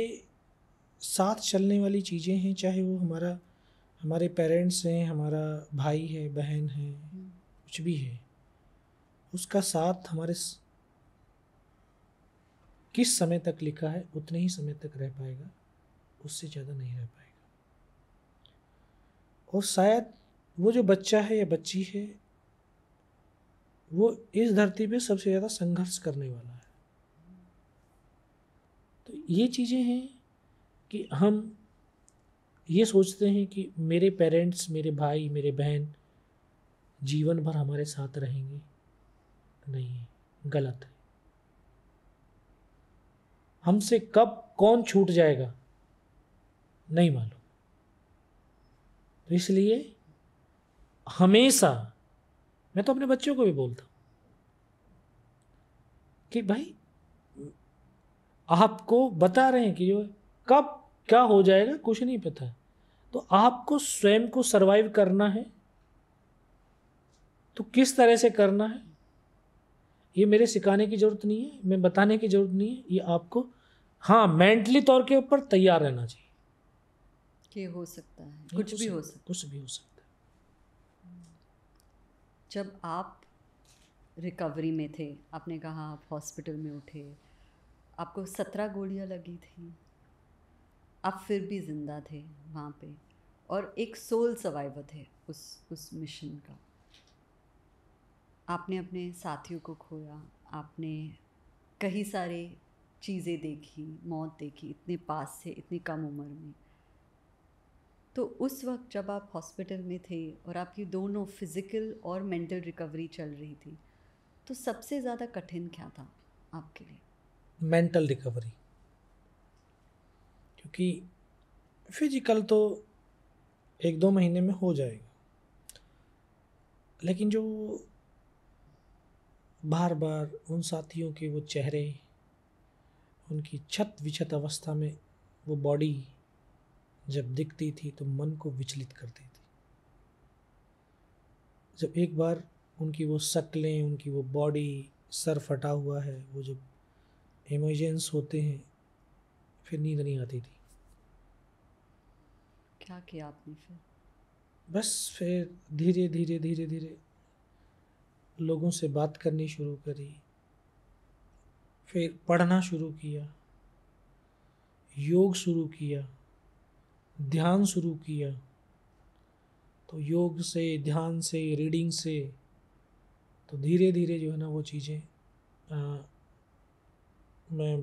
साथ चलने वाली चीज़ें हैं चाहे वो हमारा हमारे पेरेंट्स हैं हमारा भाई है बहन है कुछ भी है उसका साथ हमारे स... किस समय तक लिखा है उतने ही समय तक रह पाएगा उससे ज़्यादा नहीं रह पाएगा और शायद वो जो बच्चा है या बच्ची है वो इस धरती पे सबसे ज़्यादा संघर्ष करने वाला है ये चीज़ें हैं कि हम ये सोचते हैं कि मेरे पेरेंट्स मेरे भाई मेरे बहन जीवन भर हमारे साथ रहेंगे नहीं गलत है हमसे कब कौन छूट जाएगा नहीं मालूम तो इसलिए हमेशा मैं तो अपने बच्चों को भी बोलता हूँ कि भाई आपको बता रहे हैं कि जो कब क्या हो जाएगा कुछ नहीं पता तो आपको स्वयं को सरवाइव करना है तो किस तरह से करना है ये मेरे सिखाने की ज़रूरत नहीं है मैं बताने की ज़रूरत नहीं है ये आपको हाँ मेंटली तौर के ऊपर तैयार रहना चाहिए कि हो सकता है कुछ भी हो सकता कुछ भी हो सकता है जब आप रिकवरी में थे आपने कहा आप हॉस्पिटल में उठे आपको सत्रह गोलियां लगी थी आप फिर भी ज़िंदा थे वहाँ पे और एक सोल सवाइवर थे उस उस मिशन का आपने अपने साथियों को खोया आपने कई सारे चीज़ें देखी मौत देखी इतने पास से इतनी कम उम्र में तो उस वक्त जब आप हॉस्पिटल में थे और आपकी दोनों फिज़िकल और मेंटल रिकवरी चल रही थी तो सबसे ज़्यादा कठिन क्या था आपके लिए मेंटल रिकवरी क्योंकि फिजिकल तो एक दो महीने में हो जाएगा लेकिन जो बार बार उन साथियों के वो चेहरे उनकी छत विछत अवस्था में वो बॉडी जब दिखती थी तो मन को विचलित करती थी जब एक बार उनकी वो शक्लें उनकी वो बॉडी सर फटा हुआ है वो जब इमरजेंस होते हैं फिर नींद नहीं आती थी क्या किया आपने फिर बस फिर धीरे धीरे धीरे धीरे लोगों से बात करनी शुरू करी फिर पढ़ना शुरू किया योग शुरू किया ध्यान शुरू किया तो योग से ध्यान से रीडिंग से तो धीरे धीरे जो है ना वो चीज़ें मैं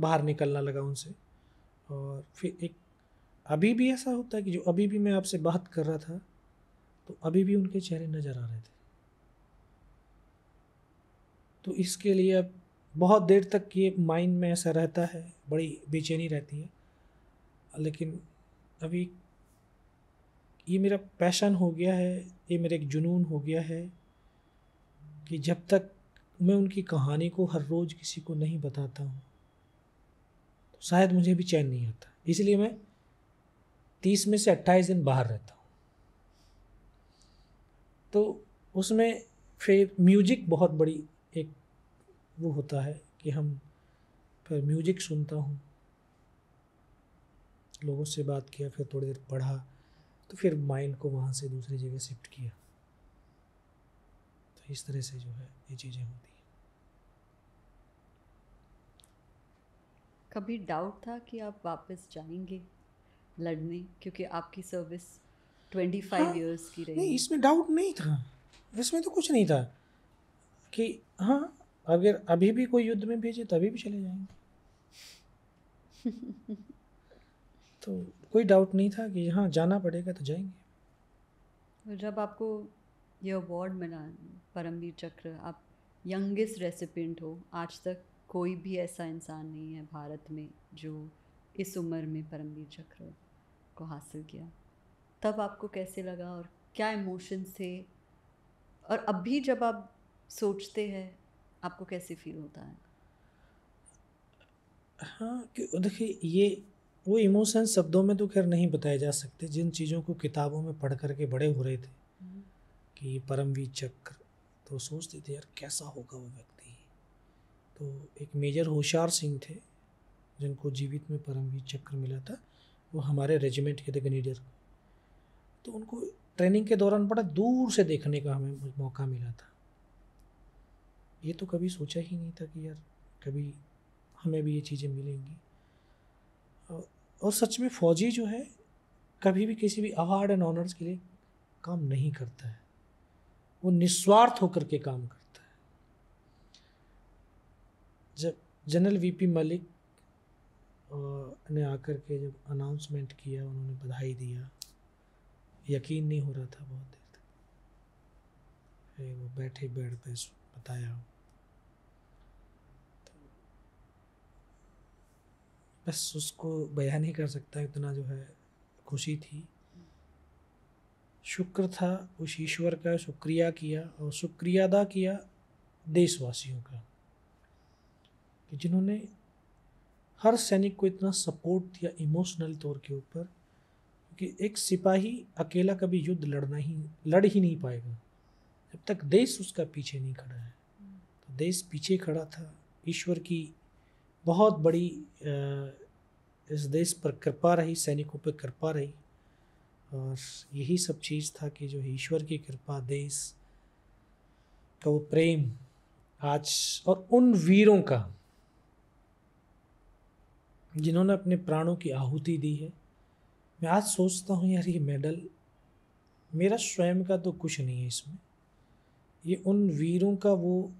बाहर निकलना लगा उनसे और फिर एक अभी भी ऐसा होता है कि जो अभी भी मैं आपसे बात कर रहा था तो अभी भी उनके चेहरे नज़र आ रहे थे तो इसके लिए अब बहुत देर तक ये माइंड में ऐसा रहता है बड़ी बेचैनी रहती है लेकिन अभी ये मेरा पैशन हो गया है ये मेरा एक जुनून हो गया है कि जब तक मैं उनकी कहानी को हर रोज़ किसी को नहीं बताता हूँ तो शायद मुझे भी चैन नहीं आता इसलिए मैं तीस में से अट्ठाईस दिन बाहर रहता हूँ तो उसमें फिर म्यूजिक बहुत बड़ी एक वो होता है कि हम फिर म्यूजिक सुनता हूँ लोगों से बात किया फिर थोड़ी देर पढ़ा तो फिर माइंड को वहाँ से दूसरी जगह शिफ्ट किया तो इस तरह से जो है ये चीज़ें होती कभी डाउट था कि आप वापस जाएंगे लड़ने क्योंकि आपकी सर्विस ट्वेंटी फाइव ईयर्स की रही नहीं इसमें डाउट नहीं था इसमें तो कुछ नहीं था कि हाँ अगर अभी भी कोई युद्ध में भेजे तभी भी चले जाएंगे तो कोई डाउट नहीं था कि हाँ जाना पड़ेगा तो जाएंगे और जब आपको ये अवार्ड मिला परमवीर चक्र आप यंगेस्ट रेसिपेंट हो आज तक कोई भी ऐसा इंसान नहीं है भारत में जो इस उम्र में परमवीर चक्र को हासिल किया तब आपको कैसे लगा और क्या इमोशंस थे और अब भी जब आप सोचते हैं आपको कैसे फील होता है हाँ देखिए ये वो इमोशन शब्दों में तो खैर नहीं बताए जा सकते जिन चीज़ों को किताबों में पढ़ करके बड़े हो रहे थे हम्म। कि परमवीर चक्र तो सोचते थे यार कैसा होगा वो व्यक्ति तो एक मेजर होशियार सिंह थे जिनको जीवित में परमवीर चक्र मिला था वो हमारे रेजिमेंट के थे ग्रेनेडियर तो उनको ट्रेनिंग के दौरान बड़ा दूर से देखने का हमें मौका मिला था ये तो कभी सोचा ही नहीं था कि यार कभी हमें भी ये चीज़ें मिलेंगी और, सच में फ़ौजी जो है कभी भी किसी भी अवार्ड एंड ऑनर्स के लिए काम नहीं करता है वो निस्वार्थ होकर के काम करता है जनरल वीपी मलिक ने आकर के जब अनाउंसमेंट किया उन्होंने बधाई दिया यकीन नहीं हो रहा था बहुत देर तक वो बैठे बेड पे बताया बस उसको बयान नहीं कर सकता इतना जो है खुशी थी शुक्र था उस ईश्वर का शुक्रिया किया और शुक्रिया अदा किया देशवासियों का कि जिन्होंने हर सैनिक को इतना सपोर्ट दिया इमोशनल तौर के ऊपर कि एक सिपाही अकेला कभी युद्ध लड़ना ही लड़ ही नहीं पाएगा जब तक देश उसका पीछे नहीं खड़ा है तो देश पीछे खड़ा था ईश्वर की बहुत बड़ी इस देश पर कृपा रही सैनिकों पर कृपा रही और यही सब चीज़ था कि जो ईश्वर की कृपा देश का वो प्रेम आज और उन वीरों का जिन्होंने अपने प्राणों की आहुति दी है मैं आज सोचता हूँ यार ये मेडल मेरा स्वयं का तो कुछ नहीं है इसमें ये उन वीरों का वो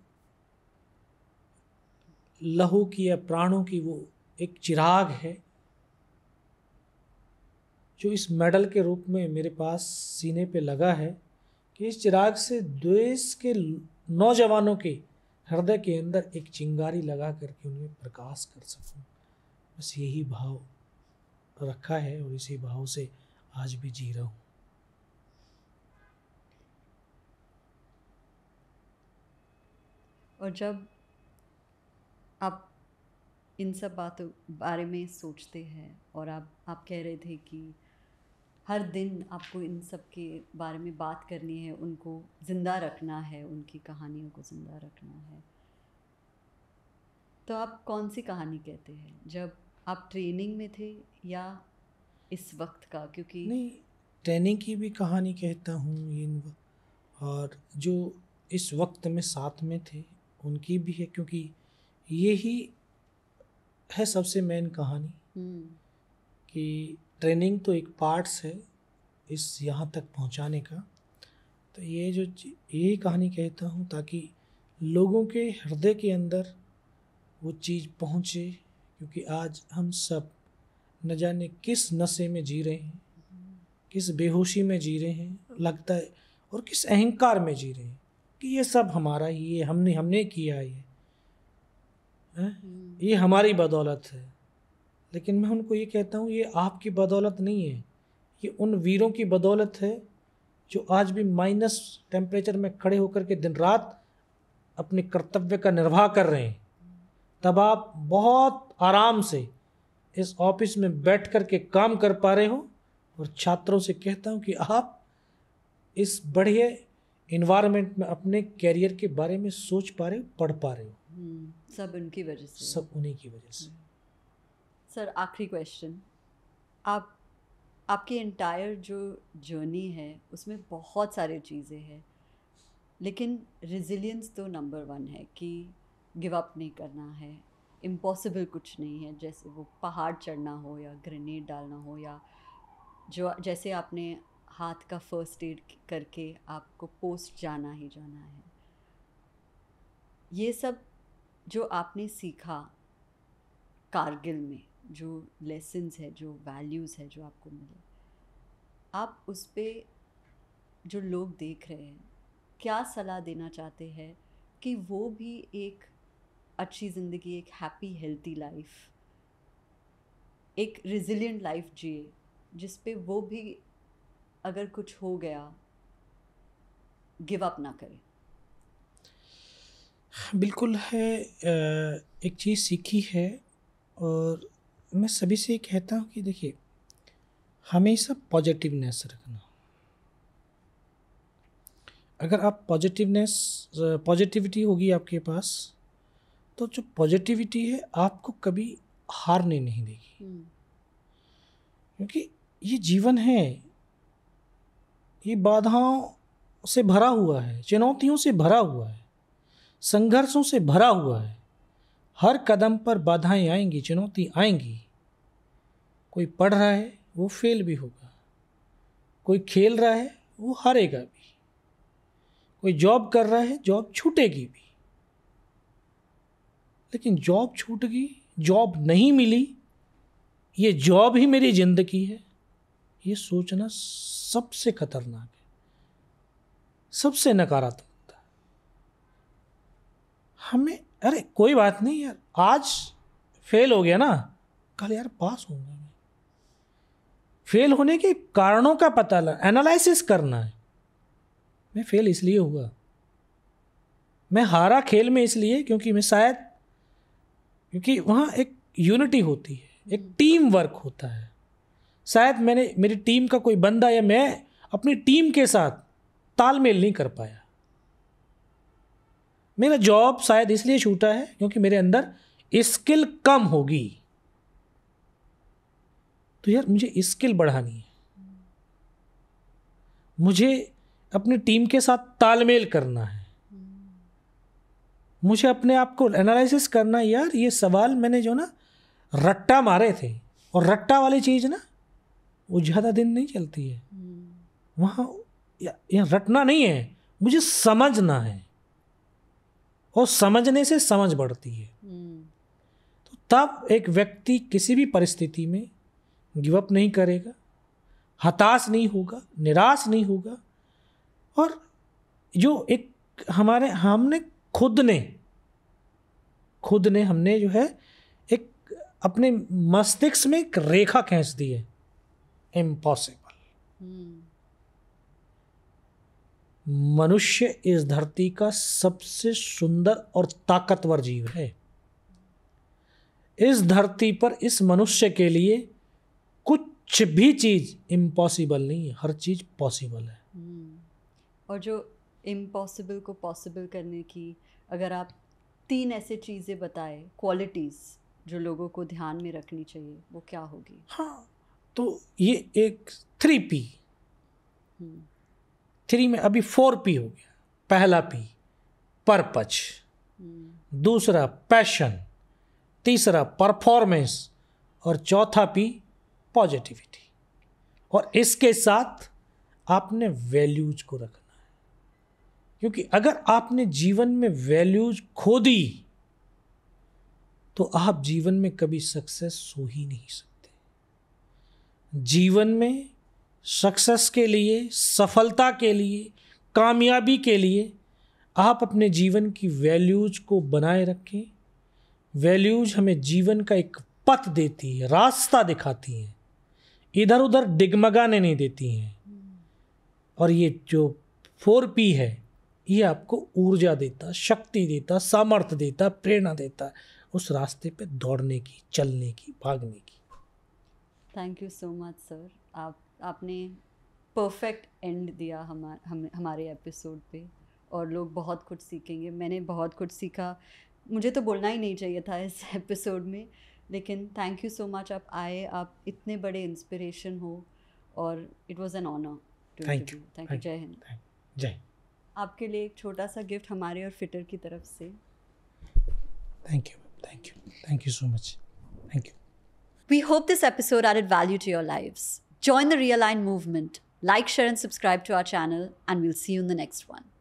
लहू की या प्राणों की वो एक चिराग है जो इस मेडल के रूप में मेरे पास सीने पे लगा है कि इस चिराग से देश के नौजवानों के हृदय के अंदर एक चिंगारी लगा करके उन्हें प्रकाश कर सकूँ बस यही भाव रखा है और इसी भाव से आज भी जी रहा हूँ और जब आप इन सब बातों बारे में सोचते हैं और आप आप कह रहे थे कि हर दिन आपको इन सब के बारे में बात करनी है उनको ज़िंदा रखना है उनकी कहानियों को ज़िंदा रखना है तो आप कौन सी कहानी कहते हैं जब आप ट्रेनिंग में थे या इस वक्त का क्योंकि नहीं ट्रेनिंग की भी कहानी कहता हूँ इन और जो इस वक्त में साथ में थे उनकी भी है क्योंकि ये ही है सबसे मेन कहानी हम्म। कि ट्रेनिंग तो एक पार्ट्स है इस यहाँ तक पहुँचाने का तो ये जो यही कहानी कहता हूँ ताकि लोगों के हृदय के अंदर वो चीज़ पहुँचे क्योंकि आज हम सब न जाने किस नशे में जी रहे हैं किस बेहोशी में जी रहे हैं लगता है और किस अहंकार में जी रहे हैं कि ये सब हमारा ही ये हमने हमने किया ये है? हम्म। ये हमारी बदौलत है लेकिन मैं उनको ये कहता हूँ ये आपकी बदौलत नहीं है ये उन वीरों की बदौलत है जो आज भी माइनस टेम्परेचर में खड़े होकर के दिन रात अपने कर्तव्य का निर्वाह कर रहे हैं तब आप बहुत आराम से इस ऑफिस में बैठ कर के काम कर पा रहे हो और छात्रों से कहता हूँ कि आप इस बढ़िया इन्वायरमेंट में अपने कैरियर के बारे में सोच पा रहे हो पढ़ पा रहे हो हम्म, सब उनकी वजह से सब उन्हीं की वजह से हम्म। सर आखिरी क्वेश्चन आप आपकी इंटायर जो जर्नी है उसमें बहुत सारी चीज़ें हैं लेकिन रिजिलियंस तो नंबर वन है कि गिव अप नहीं करना है इम्पॉसिबल कुछ नहीं है जैसे वो पहाड़ चढ़ना हो या ग्रेनेड डालना हो या जो जैसे आपने हाथ का फर्स्ट एड करके आपको पोस्ट जाना ही जाना है ये सब जो आपने सीखा कारगिल में जो लेसन्स है जो वैल्यूज़ है जो आपको मिले आप उस पर जो लोग देख रहे हैं क्या सलाह देना चाहते हैं कि वो भी एक अच्छी ज़िंदगी एक हैप्पी हेल्थी लाइफ एक रिजिलियंट लाइफ जिए जिस पे वो भी अगर कुछ हो गया गिव अप ना करें बिल्कुल है एक चीज़ सीखी है और मैं सभी से कहता हूँ कि देखिए हमेशा पॉजिटिवनेस रखना अगर आप पॉजिटिवनेस पॉजिटिविटी होगी आपके पास तो जो पॉजिटिविटी है आपको कभी हारने नहीं देगी हम्म। क्योंकि ये जीवन है ये बाधाओं से भरा हुआ है चुनौतियों से भरा हुआ है संघर्षों से भरा हुआ है हर कदम पर बाधाएं आएंगी चुनौती आएंगी कोई पढ़ रहा है वो फेल भी होगा कोई खेल रहा है वो हारेगा भी कोई जॉब कर रहा है जॉब छूटेगी भी लेकिन जॉब छूट गई जॉब नहीं मिली ये जॉब ही मेरी ज़िंदगी है ये सोचना सबसे खतरनाक है सबसे नकारात्मकता हमें अरे कोई बात नहीं यार आज फेल हो गया ना कल यार पास होंगे फेल होने के कारणों का पता लगा एनालिसिस करना है मैं फेल इसलिए हुआ मैं हारा खेल में इसलिए क्योंकि मैं शायद क्योंकि वहाँ एक यूनिटी होती है एक टीम वर्क होता है शायद मैंने मेरी टीम का कोई बंदा या मैं अपनी टीम के साथ तालमेल नहीं कर पाया मेरा जॉब शायद इसलिए छूटा है क्योंकि मेरे अंदर स्किल कम होगी तो यार मुझे स्किल बढ़ानी है मुझे अपनी टीम के साथ तालमेल करना है मुझे अपने आप को एनालिसिस करना यार ये सवाल मैंने जो ना रट्टा मारे थे और रट्टा वाली चीज़ ना वो ज़्यादा दिन नहीं चलती है हम्म। वहाँ यहाँ रटना नहीं है मुझे समझना है और समझने से समझ बढ़ती है हम्म। तो तब एक व्यक्ति किसी भी परिस्थिति में गिवअप नहीं करेगा हताश नहीं होगा निराश नहीं होगा और जो एक हमारे हमने खुद ने खुद ने हमने जो है एक अपने मस्तिष्क में एक रेखा खींच दी है इम्पॉसिबल मनुष्य इस धरती का सबसे सुंदर और ताकतवर जीव है इस धरती पर इस मनुष्य के लिए कुछ भी चीज़ इम्पॉसिबल नहीं है हर चीज़ पॉसिबल है और जो इम्पॉसिबल को पॉसिबल करने की अगर आप तीन ऐसे चीज़ें बताएं क्वालिटीज़ जो लोगों को ध्यान में रखनी चाहिए वो क्या होगी हाँ तो ये एक थ्री पी थ्री में अभी फोर पी हो गया पहला पी परपच हम्म। दूसरा पैशन तीसरा परफॉर्मेंस और चौथा पी पॉजिटिविटी और इसके साथ आपने वैल्यूज को रखा क्योंकि अगर आपने जीवन में वैल्यूज खो दी तो आप जीवन में कभी सक्सेस हो ही नहीं सकते जीवन में सक्सेस के लिए सफलता के लिए कामयाबी के लिए आप अपने जीवन की वैल्यूज को बनाए रखें वैल्यूज हमें जीवन का एक पथ देती है रास्ता दिखाती हैं इधर उधर डिगमगाने नहीं देती हैं और ये जो फोर पी है ये आपको ऊर्जा देता शक्ति देता सामर्थ्य देता प्रेरणा देता उस रास्ते पे दौड़ने की चलने की भागने की thank you so much sir आप आपने परफेक्ट एंड दिया हमार हम हमारे एपिसोड पे और लोग बहुत कुछ सीखेंगे मैंने बहुत कुछ सीखा मुझे तो बोलना ही नहीं चाहिए था इस एपिसोड में लेकिन थैंक यू सो मच आप आए आप इतने बड़े इंस्पिरेशन हो और it was an honour thank you thank you जय हिंद जय आपके लिए एक छोटा सा गिफ्ट हमारे और फिटर की तरफ से thank you thank you thank you so much thank you we hope this episode are it value to your life join the real line movement like share and subscribe to our channel and we'll see you in the next one